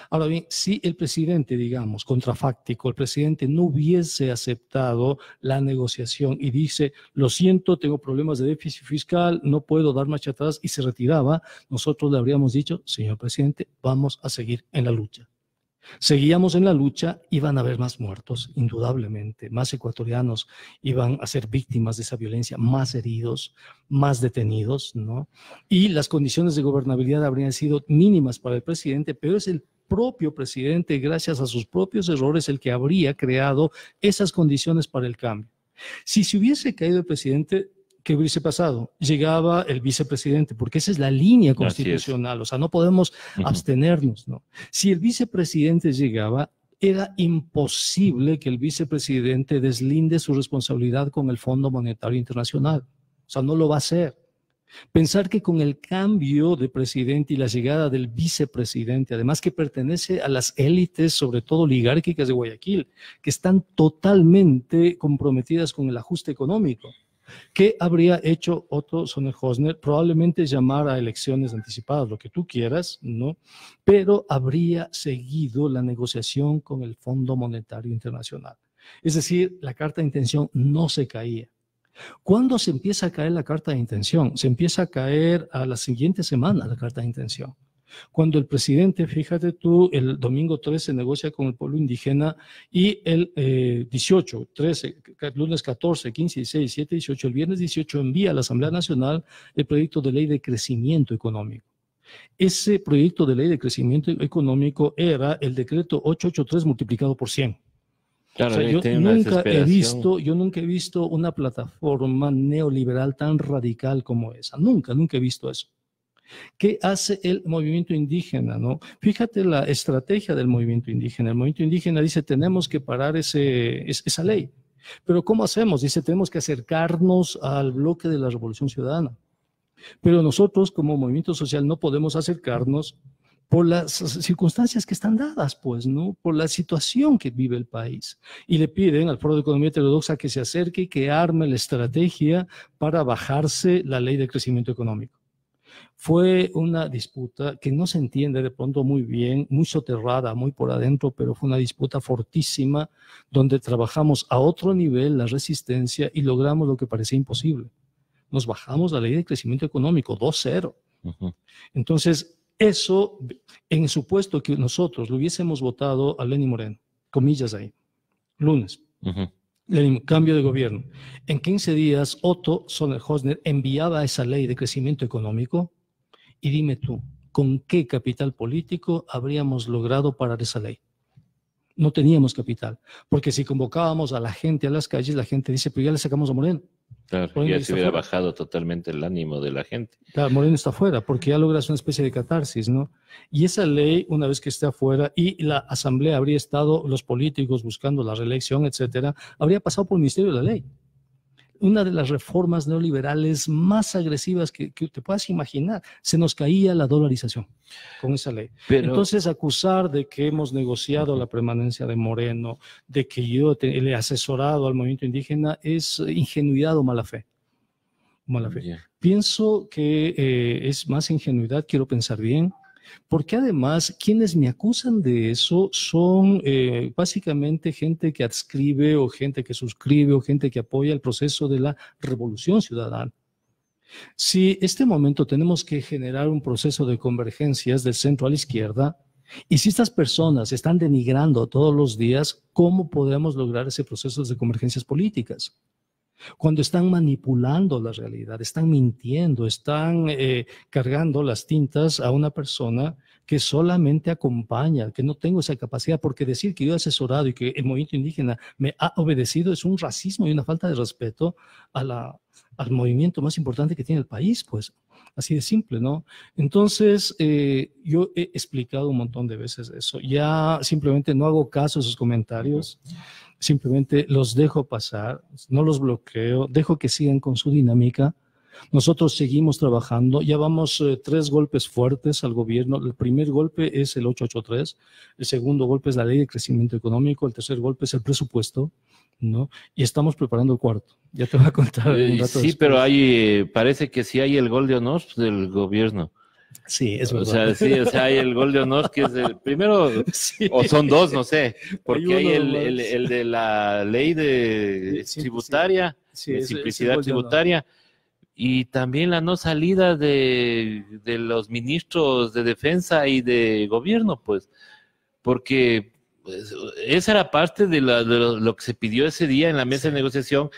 Ahora bien, si el presidente, digamos, contrafáctico, el presidente no hubiese aceptado la negociación y dice, lo siento, tengo problemas de déficit fiscal, no puedo dar marcha atrás y se retiraba, nosotros le habríamos dicho, señor presidente, vamos a seguir en la lucha. Seguíamos en la lucha, iban a haber más muertos, indudablemente, más ecuatorianos iban a ser víctimas de esa violencia, más heridos, más detenidos, ¿no? Y las condiciones de gobernabilidad habrían sido mínimas para el presidente, pero es el propio presidente, gracias a sus propios errores, el que habría creado esas condiciones para el cambio. Si se hubiese caído el presidente, ¿qué hubiese pasado? Llegaba el vicepresidente, porque esa es la línea constitucional, o sea, no podemos abstenernos, ¿no? Si el vicepresidente llegaba, era imposible que el vicepresidente deslinde su responsabilidad con el Fondo Monetario Internacional. O sea, no lo va a hacer. Pensar que con el cambio de presidente y la llegada del vicepresidente, además que pertenece a las élites, sobre todo oligárquicas de Guayaquil, que están totalmente comprometidas con el ajuste económico, ¿qué habría hecho Otto Sonner-Hosner? Probablemente llamar a elecciones anticipadas, lo que tú quieras, ¿no? Pero habría seguido la negociación con el Fondo Monetario Internacional. Es decir, la carta de intención no se caía. ¿Cuándo se empieza a caer la carta de intención? Se empieza a caer a la siguiente semana la carta de intención. Cuando el presidente, fíjate tú, el domingo 13 negocia con el pueblo indígena y el 18, eh, 13, lunes 14, 15, 16, 17, 18, el viernes 18 envía a la Asamblea Nacional el proyecto de ley de crecimiento económico. Ese proyecto de ley de crecimiento económico era el decreto 883 multiplicado por 100 yo nunca he visto, yo nunca he visto una plataforma neoliberal tan radical como esa. Nunca, nunca he visto eso. ¿Qué hace el movimiento indígena? No? Fíjate la estrategia del movimiento indígena. El movimiento indígena dice, tenemos que parar ese, esa ley. Pero ¿cómo hacemos? Dice, tenemos que acercarnos al bloque de la Revolución Ciudadana. Pero nosotros como movimiento social no podemos acercarnos por las circunstancias que están dadas, pues, ¿no? Por la situación que vive el país. Y le piden al Foro de Economía Heterodoxa que se acerque y que arme la estrategia para bajarse la ley de crecimiento económico. Fue una disputa que no se entiende de pronto muy bien, muy soterrada, muy por adentro, pero fue una disputa fortísima donde trabajamos a otro nivel la resistencia y logramos lo que parecía imposible. Nos bajamos la ley de crecimiento económico 2-0. Entonces, eso, en supuesto que nosotros lo hubiésemos votado a Lenín Moreno, comillas ahí, lunes, cambio de gobierno. En 15 días, Otto Sonner-Hosner enviaba esa ley de crecimiento económico y dime tú, ¿con qué capital político habríamos logrado parar esa ley? No teníamos capital. Porque si convocábamos a la gente a las calles, la gente dice, pero ya le sacamos a Moreno. ya se hubiera bajado totalmente el ánimo de la gente. Moreno está afuera, porque ya logras una especie de catarsis, ¿no? Y esa ley, una vez que esté afuera y la asamblea habría estado, los políticos buscando la reelección, etcétera, habría pasado por el Ministerio de la Ley una de las reformas neoliberales más agresivas que, te puedas imaginar. Se nos caía la dolarización con esa ley. Entonces, acusar de que hemos negociado la permanencia de Moreno, de que yo le he asesorado al movimiento indígena, es ingenuidad o mala fe. Mala Pienso que eh, es más ingenuidad, quiero pensar bien, porque además quienes me acusan de eso son eh, básicamente gente que adscribe o gente que suscribe o gente que apoya el proceso de la revolución ciudadana. Si en este momento tenemos que generar un proceso de convergencias del centro a la izquierda, y si estas personas están denigrando todos los días, ¿cómo podemos lograr ese proceso de convergencias políticas? cuando están manipulando la realidad, están mintiendo, están eh, cargando las tintas a una persona que solamente acompaña, que no tengo esa capacidad, porque decir que yo he asesorado y que el movimiento indígena me ha obedecido es un racismo y una falta de respeto a la, al movimiento más importante que tiene el país, pues así de simple, ¿no? Entonces, eh, yo he explicado un montón de veces eso, ya simplemente no hago caso a sus comentarios simplemente los dejo pasar, no los bloqueo, dejo que sigan con su dinámica. Nosotros seguimos trabajando, ya vamos eh, tres golpes fuertes al gobierno. El primer golpe es el 883, el segundo golpe es la ley de crecimiento económico, el tercer golpe es el presupuesto, ¿no? Y estamos preparando el cuarto. Ya te va a contar. Eh, sí, pero hay, eh, parece que sí hay el gol de honor del gobierno. Sí, es verdad. O sea, sí, o sea, hay el gol de honor que es el primero, o son dos, no sé, porque hay, el, de la ley de tributaria, de simplicidad tributaria, y también la no salida de, los ministros de defensa y de gobierno, pues, porque pues, esa era parte de, de, lo, que se pidió ese día en la mesa de negociación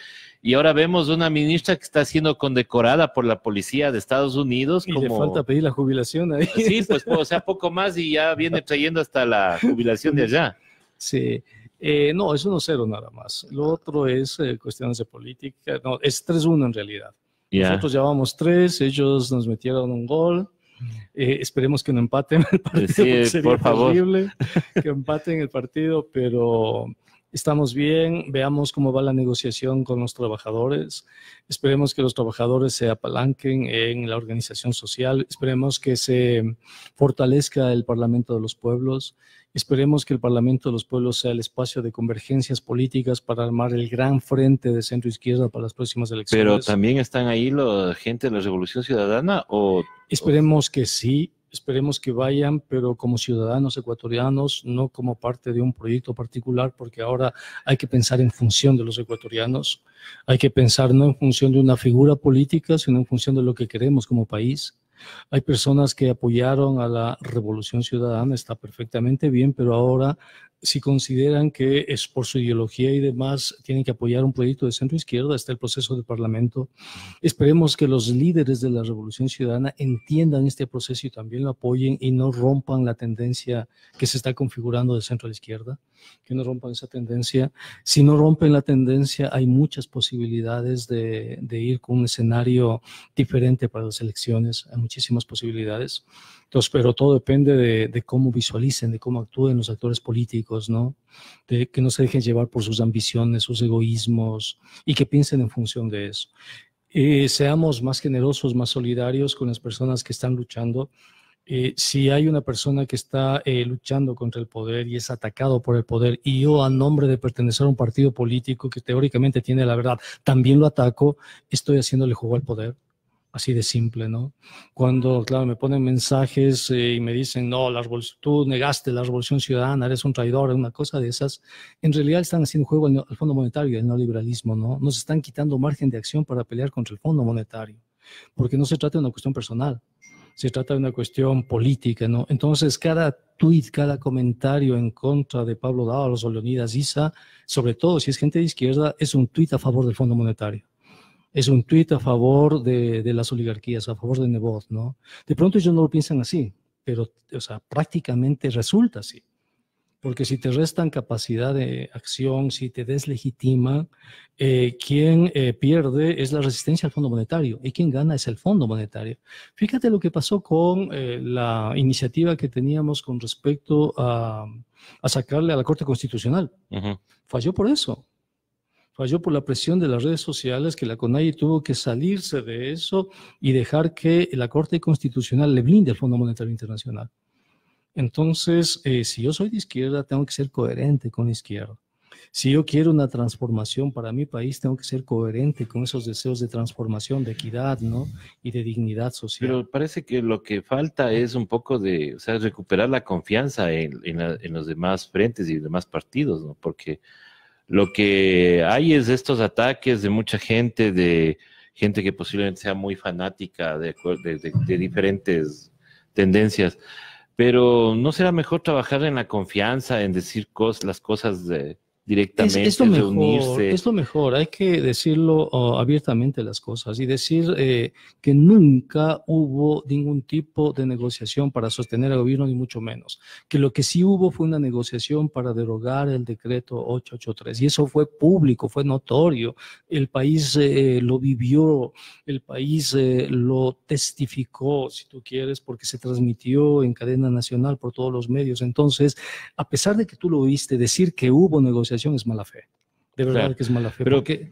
y ahora vemos una ministra que está siendo condecorada por la policía de Estados Unidos. como... le falta pedir la jubilación ahí. Sí, pues, o sea, poco más y ya viene trayendo hasta la jubilación de allá. Sí. Eh, no, es 1-0 nada más. Lo otro es eh, cuestiones de política. No, es 3-1 en realidad. Nosotros llevamos 3, ellos nos metieron un gol. Eh, esperemos que no empaten el partido. Sí, sería por favor. que empaten el partido, pero estamos bien, veamos cómo va la negociación con los trabajadores, esperemos que los trabajadores se apalanquen en la organización social, esperemos que se fortalezca el Parlamento de los Pueblos, esperemos que el Parlamento de los Pueblos sea el espacio de convergencias políticas para armar el gran frente de centro izquierda para las próximas elecciones. Pero también están ahí la gente de la Revolución Ciudadana o... Esperemos que sí, Esperemos que vayan, pero como ciudadanos ecuatorianos, no como parte de un proyecto particular, porque ahora hay que pensar en función de los ecuatorianos, hay que pensar no en función de una figura política, sino en función de lo que queremos como país. Hay personas que apoyaron a la revolución ciudadana, está perfectamente bien, pero ahora si consideran que es por su ideología y demás tienen que apoyar un proyecto de centro izquierda, está el proceso del parlamento. Esperemos que los líderes de la Revolución Ciudadana entiendan este proceso y también lo apoyen y no rompan la tendencia que se está configurando de centro a la izquierda que no rompan esa tendencia. Si no rompen la tendencia, hay muchas posibilidades de, ir con un escenario diferente para las elecciones, hay muchísimas posibilidades. Entonces, pero todo depende de, cómo visualicen, de cómo actúen los actores políticos, ¿no? De que no se dejen llevar por sus ambiciones, sus egoísmos y que piensen en función de eso. Y eh, seamos más generosos, más solidarios con las personas que están luchando eh, si hay una persona que está eh, luchando contra el poder y es atacado por el poder y yo a nombre de pertenecer a un partido político que teóricamente tiene la verdad, también lo ataco, estoy haciéndole juego al poder así de simple, ¿no? Cuando, claro, me ponen mensajes eh, y me dicen, no, la revolución, tú negaste la revolución ciudadana, eres un traidor, una cosa de esas, en realidad están haciendo juego al, Fondo Monetario y al neoliberalismo, ¿no? Nos están quitando margen de acción para pelear contra el Fondo Monetario, porque no se trata de una cuestión personal, se trata de una cuestión política, ¿no? Entonces, cada tuit, cada comentario en contra de Pablo Dávalos o Leonidas Isa, sobre todo si es gente de izquierda, es un tuit a favor del Fondo Monetario. Es un tuit a favor de, de las oligarquías, a favor de Nebot, ¿no? De pronto ellos no lo piensan así, pero, o sea, prácticamente resulta así porque si te restan capacidad de acción, si te deslegitiman, eh, quien eh, pierde es la resistencia al Fondo Monetario y quien gana es el Fondo Monetario. Fíjate lo que pasó con eh, la iniciativa que teníamos con respecto a, sacarle a la Corte Constitucional. Falló por eso falló por la presión de las redes sociales, que la CONAI tuvo que salirse de eso y dejar que la Corte Constitucional le blinde al Fondo Monetario Internacional. Entonces, eh, si yo soy de izquierda, tengo que ser coherente con la izquierda. Si yo quiero una transformación para mi país, tengo que ser coherente con esos deseos de transformación, de equidad, ¿no? Y de dignidad social. Pero parece que lo que falta es un poco de, o sea, recuperar la confianza en, los demás frentes y demás partidos, ¿no? Porque lo que hay es estos ataques de mucha gente, de gente que posiblemente sea muy fanática de, de diferentes tendencias. Pero ¿no será mejor trabajar en la confianza, en decir las cosas de, directamente, es, es lo mejor, hay que decirlo uh, abiertamente las cosas y decir eh, que nunca hubo ningún tipo de negociación para sostener al gobierno, ni mucho menos. Que lo que sí hubo fue una negociación para derogar el decreto 883 y eso fue público, fue notorio. El país eh, lo vivió, el país eh, lo testificó, si tú quieres, porque se transmitió en cadena nacional por todos los medios. Entonces, a pesar de que tú lo oíste decir que hubo negociación, es mala fe. De verdad que es mala fe. Pero que,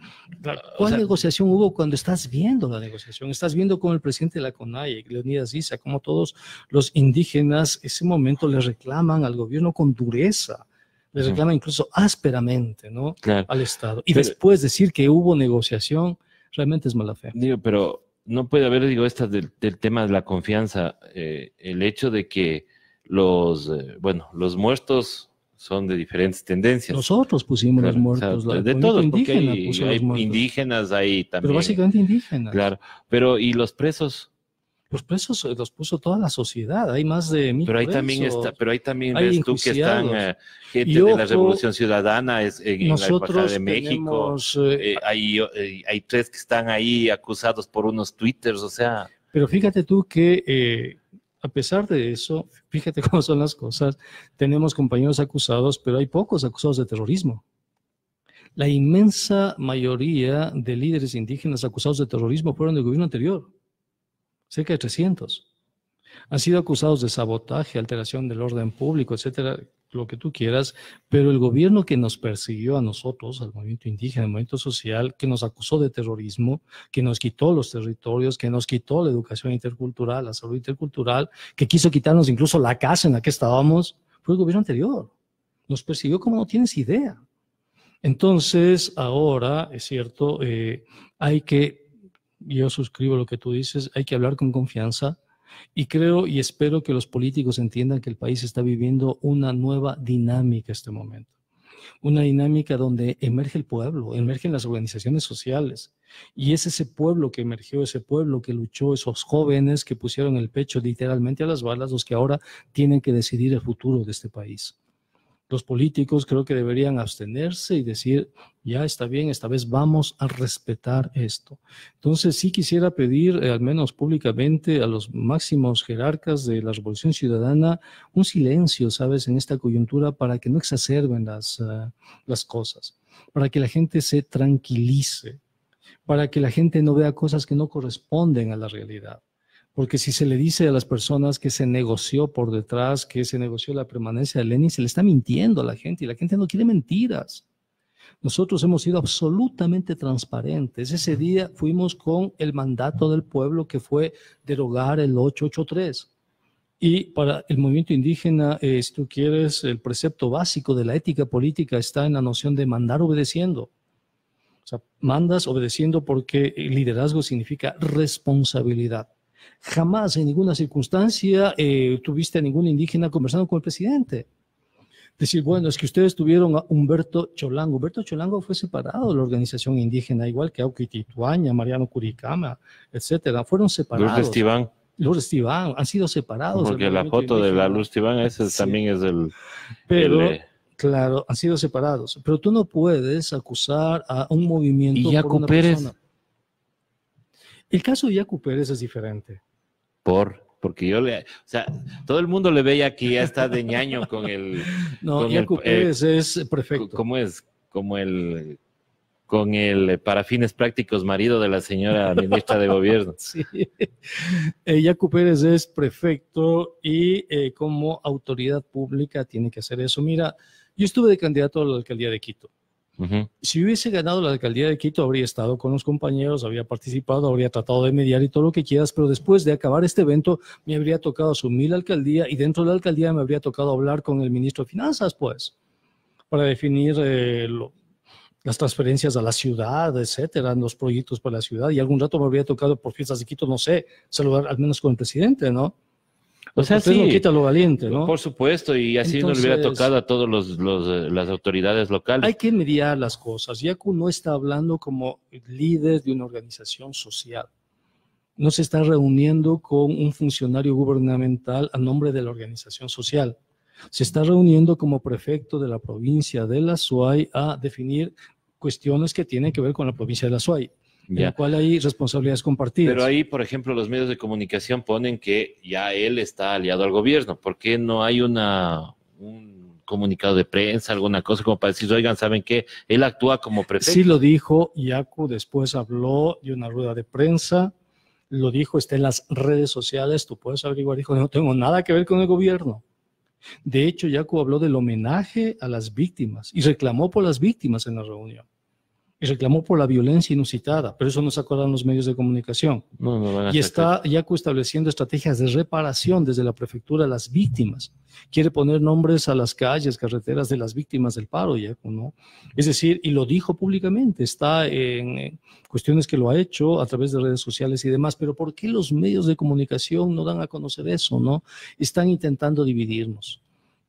¿Cuál negociación hubo cuando estás viendo la negociación? Estás viendo cómo el presidente de la CONAIE, Leonidas Issa, como todos los indígenas ese momento le reclaman al gobierno con dureza, le reclaman incluso ásperamente ¿no? al Estado. Y después decir que hubo negociación, realmente es mala fe. Digo, pero no puede haber, digo, esta del, tema de la confianza, eh, el hecho de que los, eh, bueno, los muertos son de diferentes tendencias. Nosotros pusimos los muertos. de todos, porque hay, indígenas ahí también. Pero básicamente indígenas. Claro, pero ¿y los presos? Los presos eh, los puso toda la sociedad, hay más de mil Pero ahí también está, pero ahí también ves tú que están eh, gente de la Revolución Ciudadana en, la de México, tenemos, eh, hay, hay tres que están ahí acusados por unos twitters, o sea... Pero fíjate tú que a pesar de eso, fíjate cómo son las cosas, tenemos compañeros acusados, pero hay pocos acusados de terrorismo. La inmensa mayoría de líderes indígenas acusados de terrorismo fueron del gobierno anterior, cerca de 300. Han sido acusados de sabotaje, alteración del orden público, etcétera, lo que tú quieras, pero el gobierno que nos persiguió a nosotros, al movimiento indígena, al movimiento social, que nos acusó de terrorismo, que nos quitó los territorios, que nos quitó la educación intercultural, la salud intercultural, que quiso quitarnos incluso la casa en la que estábamos, fue el gobierno anterior. Nos persiguió como no tienes idea. Entonces, ahora, es cierto, eh, hay que, yo suscribo lo que tú dices, hay que hablar con confianza, y creo y espero que los políticos entiendan que el país está viviendo una nueva dinámica en este momento. Una dinámica donde emerge el pueblo, emergen las organizaciones sociales. Y es ese pueblo que emergió, ese pueblo que luchó, esos jóvenes que pusieron el pecho literalmente a las balas, los que ahora tienen que decidir el futuro de este país los políticos creo que deberían abstenerse y decir, ya está bien, esta vez vamos a respetar esto. Entonces sí quisiera pedir, eh, al menos públicamente, a los máximos jerarcas de la Revolución Ciudadana un silencio, ¿sabes?, en esta coyuntura para que no exacerben las eh, cosas, para que la gente se tranquilice, para que la gente no vea cosas que no corresponden a la realidad. Porque si se le dice a las personas que se negoció por detrás, que se negoció la permanencia de Lenin, se le está mintiendo a la gente y la gente no quiere mentiras. Nosotros hemos sido absolutamente transparentes. Ese día fuimos con el mandato del pueblo que fue derogar el 883. Y para el movimiento indígena, eh, si tú quieres, el precepto básico de la ética política está en la noción de mandar obedeciendo. O sea, mandas obedeciendo porque liderazgo significa responsabilidad. Jamás en ninguna circunstancia eh, tuviste a ningún indígena conversando con el presidente. Decir, bueno, es que ustedes tuvieron a Humberto Cholango. Humberto Cholango fue separado de la organización indígena, igual que Auquitituaña, Mariano Curicama, etcétera. Fueron separados. Lourdes Tibán. Lourdes Tibán, han sido separados. Porque la foto de la Lourdes Tibán, ese también es del... Pero, claro, han sido separados. Pero tú no puedes acusar a un movimiento y el caso de Yacu Pérez es diferente. Por, porque yo le, o sea, todo el mundo le veía aquí ya está de ñaño con el. No, eh, Pérez es perfecto. ¿Cómo es? Como el con el eh, para fines prácticos marido de la señora ministra de gobierno. Sí. Eh, Yacu Pérez es prefecto y como autoridad pública tiene que hacer eso. Mira, yo estuve de candidato a la alcaldía de Quito. Si hubiese ganado la alcaldía de Quito, habría estado con los compañeros, habría participado, habría tratado de mediar y todo lo que quieras, pero después de acabar este evento me habría tocado asumir la alcaldía y dentro de la alcaldía me habría tocado hablar con el ministro de Finanzas, pues, para definir eh, las transferencias a la ciudad, etcétera, los proyectos para la ciudad, y algún rato me habría tocado por fiestas de Quito, no sé, saludar al menos con el presidente, ¿no? O pues, sea, pues, sí. valiente, Por supuesto, y así nos hubiera tocado a todas eh, las autoridades locales. Hay que mediar las cosas. Yacu no está hablando como líder de una organización social. No se está reuniendo con un funcionario gubernamental a nombre de la organización social. Se está reuniendo como prefecto de la provincia de la SUAY a definir cuestiones que tienen que ver con la provincia de la SUAY en el cual hay responsabilidades compartidas. Pero ahí, por ejemplo, los medios de comunicación ponen que ya él está aliado al gobierno. ¿Por qué no hay una, un comunicado de prensa, alguna cosa como para decir, oigan, ¿saben que Él actúa como prefecto. Sí lo dijo, Yacu después habló de una rueda de prensa, lo dijo, está en las redes sociales, tú puedes averiguar, dijo, no tengo nada que ver con el gobierno. De hecho, Yacu habló del homenaje a las víctimas y reclamó por las víctimas en la reunión y reclamó por la violencia inusitada, pero eso no se acuerdan los medios de comunicación. y está Yaco estableciendo estrategias de reparación desde la prefectura a las víctimas. Quiere poner nombres a las calles, carreteras de las víctimas del paro, ya ¿no? Es decir, y lo dijo públicamente, está en cuestiones que lo ha hecho a través de redes sociales y demás, pero ¿por qué los medios de comunicación no dan a conocer eso, no? Están intentando dividirnos.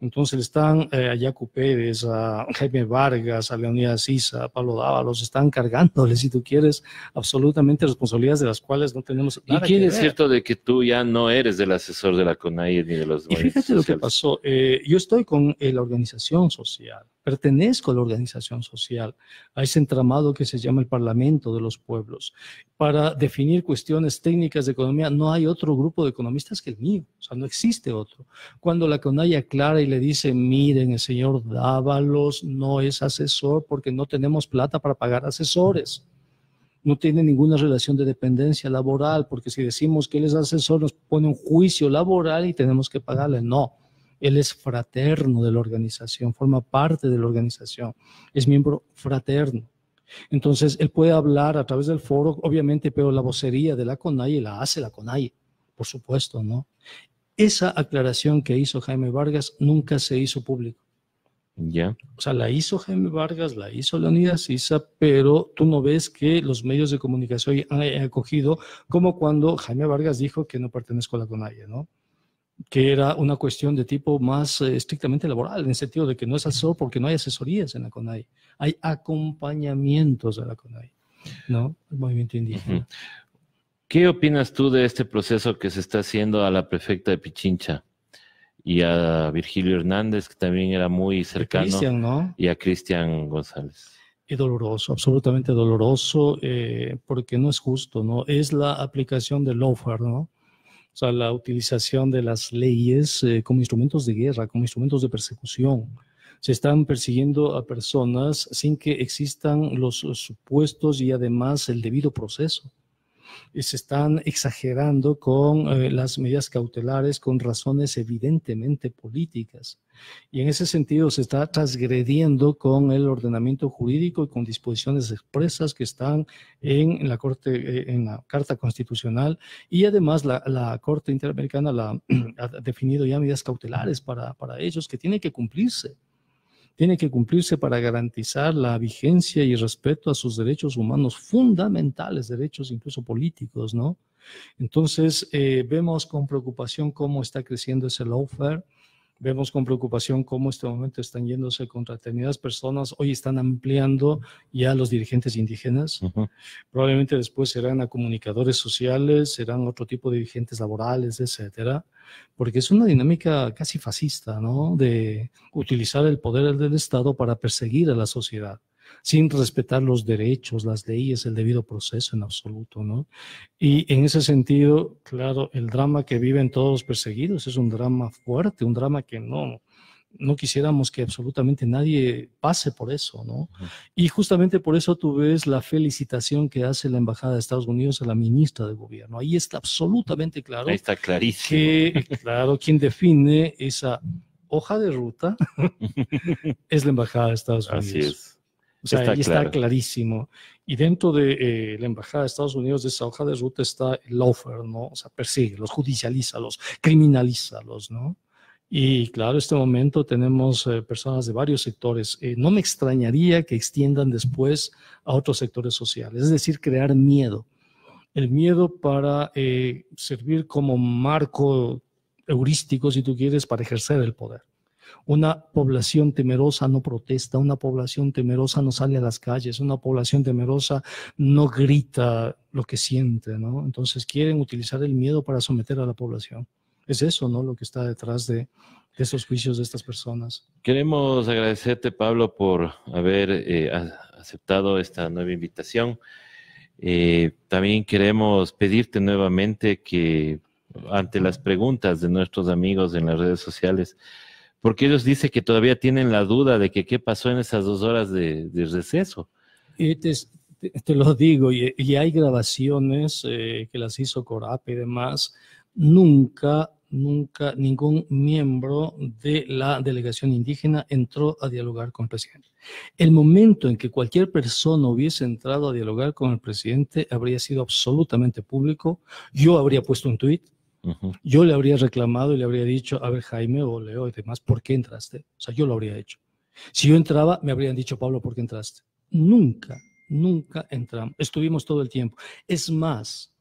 Entonces le están a Jaco Pérez, a Jaime Vargas, a Leonidas Sisa, a Pablo Dávalos, están cargándoles, si tú quieres, absolutamente responsabilidades de las cuales no tenemos nada ¿Y quién es cierto de que tú ya no eres el asesor de la CONAIE ni de los Y fíjate lo que pasó. Eh, yo estoy con eh, la organización social. Pertenezco a la organización social, a ese entramado que se llama el Parlamento de los Pueblos. Para definir cuestiones técnicas de economía no hay otro grupo de economistas que el mío, o sea, no existe otro. Cuando la Conaya aclara y le dice, miren, el señor Dávalos no es asesor porque no tenemos plata para pagar asesores no tiene ninguna relación de dependencia laboral, porque si decimos que él es asesor, nos pone un juicio laboral y tenemos que pagarle. No, él es fraterno de la organización, forma parte de la organización, es miembro fraterno. Entonces, él puede hablar a través del foro, obviamente, pero la vocería de la CONAIE la hace la CONAIE, por supuesto, ¿no? Esa aclaración que hizo Jaime Vargas nunca se hizo público. Ya. O sea, la hizo Jaime Vargas, la hizo Leonidas Isa, pero tú no ves que los medios de comunicación han acogido como cuando Jaime Vargas dijo que no pertenezco a la CONAI, ¿no? que era una cuestión de tipo más eh, estrictamente laboral, en el sentido de que no es asesor porque no hay asesorías en la CONAI, hay acompañamientos de la CONAI, ¿no? El movimiento indígena. ¿Qué opinas tú de este proceso que se está haciendo a la prefecta de Pichincha? y a Virgilio Hernández, que también era muy cercano, y a Cristian González. Es doloroso, absolutamente doloroso, eh, porque no es justo, ¿no? Es la aplicación del lawfare, ¿no? O sea, la utilización de las leyes eh, como instrumentos de guerra, como instrumentos de persecución. Se están persiguiendo a personas sin que existan los supuestos y además el debido proceso se están exagerando con eh, las medidas cautelares con razones evidentemente políticas. Y en ese sentido se está transgrediendo con el ordenamiento jurídico y con disposiciones expresas que están en la eh, en la Carta Constitucional y además la, Corte Interamericana la, ha definido ya medidas cautelares para, para ellos que tienen que cumplirse tiene que cumplirse para garantizar la vigencia y respeto a sus derechos humanos fundamentales, derechos incluso políticos, ¿no? Entonces, eh, vemos con preocupación cómo está creciendo ese lawfare, Vemos con preocupación cómo en este momento están yéndose contra determinadas personas, hoy están ampliando ya a los dirigentes indígenas, probablemente después serán a comunicadores sociales, serán otro tipo de dirigentes laborales, etcétera, porque es una dinámica casi fascista, ¿no? De utilizar el poder del Estado para perseguir a la sociedad sin respetar los derechos, las leyes, el debido proceso en absoluto, ¿no? Y en ese sentido, claro, el drama que viven todos los perseguidos es un drama fuerte, un drama que no, no quisiéramos que absolutamente nadie pase por eso, ¿no? Y justamente por eso tú ves la felicitación que hace la Embajada de Estados Unidos a la ministra de Gobierno. Ahí está absolutamente claro. Ahí está clarísimo. Que, claro, quien define esa hoja de ruta es la Embajada de Estados Unidos. Así es. O sea, ahí está clarísimo. Y dentro de eh, la Embajada de Estados Unidos, de esa hoja de ruta está el offer, ¿no? O sea, persíguelos, judicialízalos, criminalízalos, ¿no? Y claro, en este momento tenemos eh, personas de varios sectores. Eh, no me extrañaría que extiendan después a otros sectores sociales, es decir, crear miedo. El miedo para servir como marco heurístico, si tú quieres, para ejercer el poder. Una población temerosa no protesta, una población temerosa no sale a las calles, una población temerosa no grita lo que siente, ¿no? Entonces quieren utilizar el miedo para someter a la población. Es eso, ¿no? Lo que está detrás de, esos juicios de estas personas. Queremos agradecerte, Pablo, por haber eh, aceptado esta nueva invitación. Eh, también queremos pedirte nuevamente que ante las preguntas de nuestros amigos en las redes sociales, porque ellos dicen que todavía tienen la duda de que qué pasó en esas dos horas de, receso. Y te, lo digo, y, hay grabaciones eh, que las hizo Corape y demás. Nunca, nunca ningún miembro de la delegación indígena entró a dialogar con el presidente. El momento en que cualquier persona hubiese entrado a dialogar con el presidente habría sido absolutamente público. Yo habría puesto un tuit, yo le habría reclamado y le habría dicho, a ver Jaime o Leo y demás, ¿por qué entraste? O sea, yo lo habría hecho. Si yo entraba, me habrían dicho, Pablo, ¿por qué entraste? Nunca, nunca entramos. Estuvimos todo el tiempo. Es más,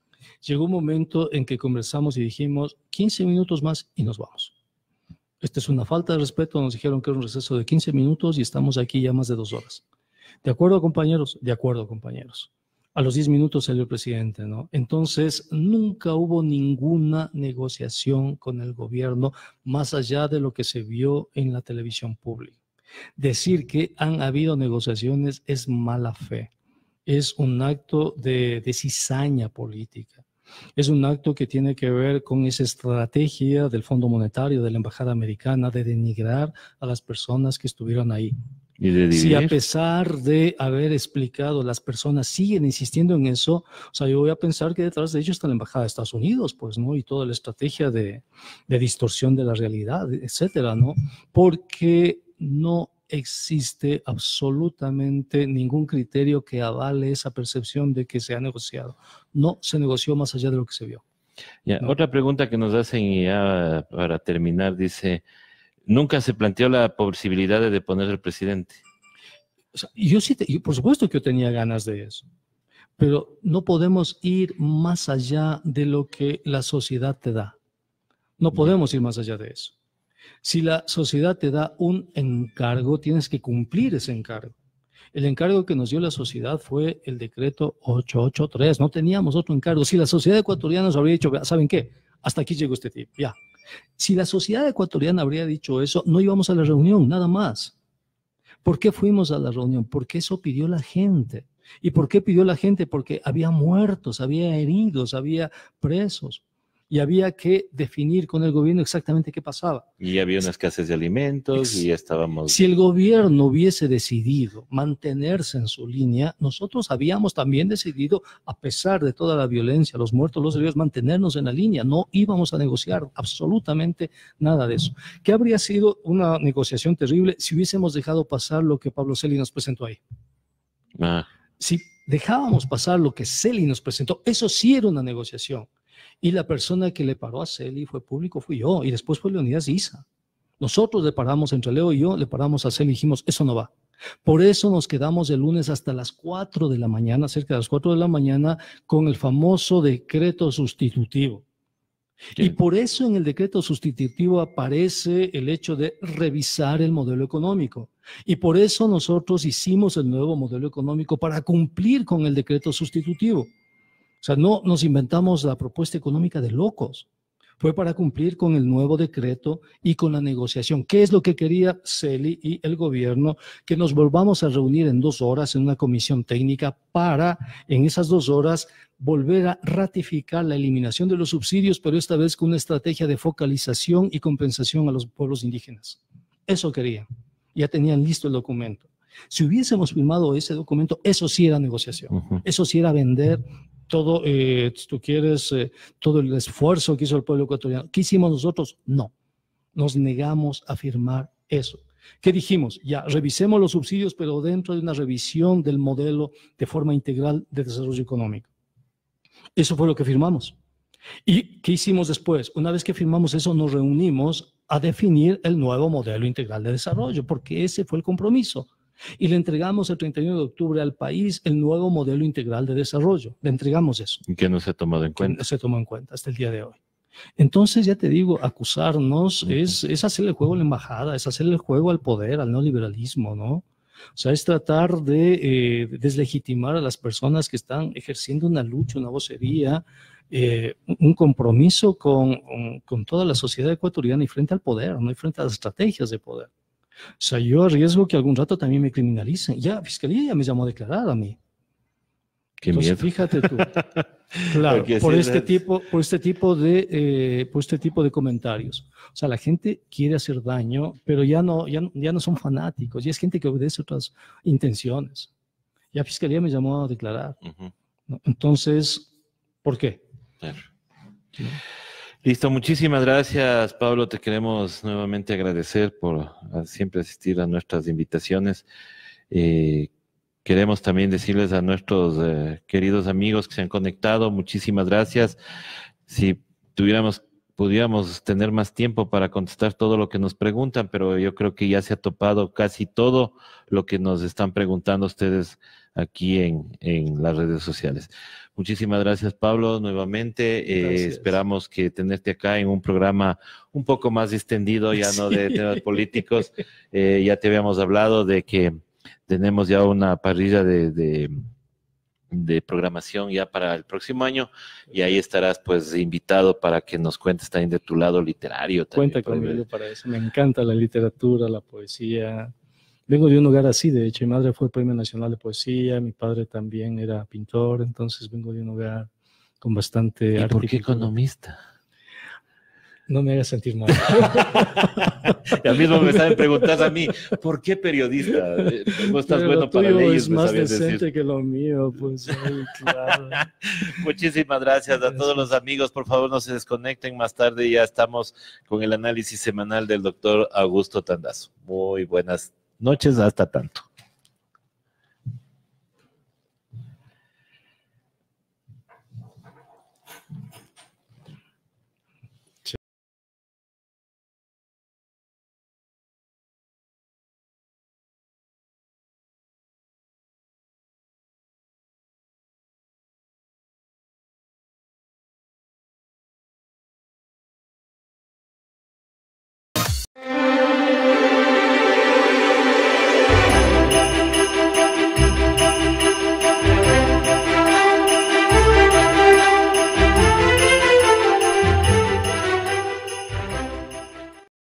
llegó un momento en que conversamos y dijimos, 15 minutos más y nos vamos. Esta es una falta de respeto, nos dijeron que era un receso de 15 minutos y estamos aquí ya más de dos horas. ¿De acuerdo, compañeros? De acuerdo, compañeros. A los 10 minutos salió el presidente, ¿no? Entonces, nunca hubo ninguna negociación con el gobierno más allá de lo que se vio en la televisión pública. Decir que han habido negociaciones es mala fe, es un acto de, de cizaña política. Es un acto que tiene que ver con esa estrategia del Fondo Monetario, de la Embajada Americana, de denigrar a las personas que estuvieron ahí. ¿Y si a pesar de haber explicado, las personas siguen insistiendo en eso, o sea, yo voy a pensar que detrás de ellos está la Embajada de Estados Unidos, pues, ¿no? Y toda la estrategia de, distorsión de la realidad, etcétera, ¿no? Porque no existe absolutamente ningún criterio que avale esa percepción de que se ha negociado. No se negoció más allá de lo que se vio. Ya, Otra pregunta que nos hacen y ya para terminar dice, nunca se planteó la posibilidad de deponer al presidente. yo sí, por supuesto que yo tenía ganas de eso, pero no podemos ir más allá de lo que la sociedad te da. No podemos ir más allá de eso. Si la sociedad te da un encargo, tienes que cumplir ese encargo. El encargo que nos dio la sociedad fue el decreto 883. No teníamos otro encargo. Si la sociedad ecuatoriana nos habría dicho, ¿saben qué? Hasta aquí llegó este tipo, ya, si la sociedad ecuatoriana habría dicho eso, no íbamos a la reunión, nada más. ¿Por qué fuimos a la reunión? Porque eso pidió la gente. ¿Y por qué pidió la gente? Porque había muertos, había heridos, había presos y había que definir con el gobierno exactamente qué pasaba. Y había una escasez de alimentos y estábamos... Si el gobierno hubiese decidido mantenerse en su línea, nosotros habíamos también decidido, a pesar de toda la violencia, los muertos, los heridos, mantenernos en la línea. No íbamos a negociar absolutamente nada de eso. ¿Qué habría sido una negociación terrible si hubiésemos dejado pasar lo que Pablo Celi nos presentó ahí? Ah. Si dejábamos pasar lo que Celi nos presentó, eso sí era una negociación. Y la persona que le paró a y fue público, fui yo. Y después fue Leonidas Isa. Nosotros le paramos, entre Leo y yo, le paramos a Celi y dijimos, eso no va. Por eso nos quedamos de lunes hasta las 4 de la mañana, cerca de las 4 de la mañana, con el famoso decreto sustitutivo. Y por eso en el decreto sustitutivo aparece el hecho de revisar el modelo económico. Y por eso nosotros hicimos el nuevo modelo económico para cumplir con el decreto sustitutivo. O sea, no nos inventamos la propuesta económica de locos. Fue para cumplir con el nuevo decreto y con la negociación. ¿Qué es lo que quería CELI y el gobierno? Que nos volvamos a reunir en dos horas en una comisión técnica para, en esas dos horas, volver a ratificar la eliminación de los subsidios, pero esta vez con una estrategia de focalización y compensación a los pueblos indígenas. Eso querían. Ya tenían listo el documento. Si hubiésemos firmado ese documento, eso sí era negociación, eso sí era vender todo, eh, tú quieres, eh, todo el esfuerzo que hizo el pueblo ecuatoriano. ¿Qué hicimos nosotros? No, nos negamos a firmar eso. ¿Qué dijimos? Ya, revisemos los subsidios, pero dentro de una revisión del modelo de forma integral de desarrollo económico. Eso fue lo que firmamos. ¿Y qué hicimos después? Una vez que firmamos eso, nos reunimos a definir el nuevo modelo integral de desarrollo, porque ese fue el compromiso. Y le entregamos el 31 de octubre al país el nuevo modelo integral de desarrollo. Le entregamos eso. Que no se ha tomado en cuenta. no se tomó en cuenta hasta el día de hoy. Entonces, ya te digo, acusarnos es, es hacerle el juego a la embajada, es hacerle el juego al poder, al neoliberalismo, ¿no? O sea, es tratar de eh, deslegitimar a las personas que están ejerciendo una lucha, una vocería, eh, un compromiso con, con toda la sociedad ecuatoriana y frente al poder, ¿no? Y frente a las estrategias de poder. O sea, yo arriesgo que algún rato también me criminalicen. Ya, Fiscalía ya me llamó a declarar a mí. Qué Entonces, fíjate tú. Claro, por, este tipo, por este tipo de eh, por este tipo de comentarios. O sea, la gente quiere hacer daño, pero ya no, ya, no son fanáticos, ya es gente que obedece otras intenciones. Ya Fiscalía me llamó a declarar. Entonces, ¿por qué? Claro. Listo, muchísimas gracias, Pablo. Te queremos nuevamente agradecer por ah, siempre asistir a nuestras invitaciones. Eh, queremos también decirles a nuestros eh, queridos amigos que se han conectado, muchísimas gracias. Si tuviéramos pudiéramos tener más tiempo para contestar todo lo que nos preguntan, pero yo creo que ya se ha topado casi todo lo que nos están preguntando ustedes aquí en las redes sociales. Muchísimas gracias, Pablo, nuevamente. Eh, esperamos que tenerte acá en un programa un poco más extendido, ya no de temas políticos. Eh, ya te habíamos hablado de que tenemos ya una parrilla de, de programación ya para el próximo año y ahí estarás pues invitado para que nos cuentes también de tu lado literario. También, Cuenta conmigo para eso, me encanta la literatura, la poesía, Vengo de un lugar así, de hecho, mi madre fue Premio Nacional de Poesía, mi padre también era pintor, entonces vengo de un lugar con bastante ¿Y arte. ¿Por qué economista? No me hagas sentir mal. ya mismo me saben preguntar a mí, ¿por qué periodista? Eh, no estás bueno para Es más decente que lo mío, pues. claro. Muchísimas gracias a todos los amigos. Por favor, no se desconecten. Más tarde ya estamos con el análisis semanal del doctor Augusto Tandazo. Muy buenas noches, hasta tanto.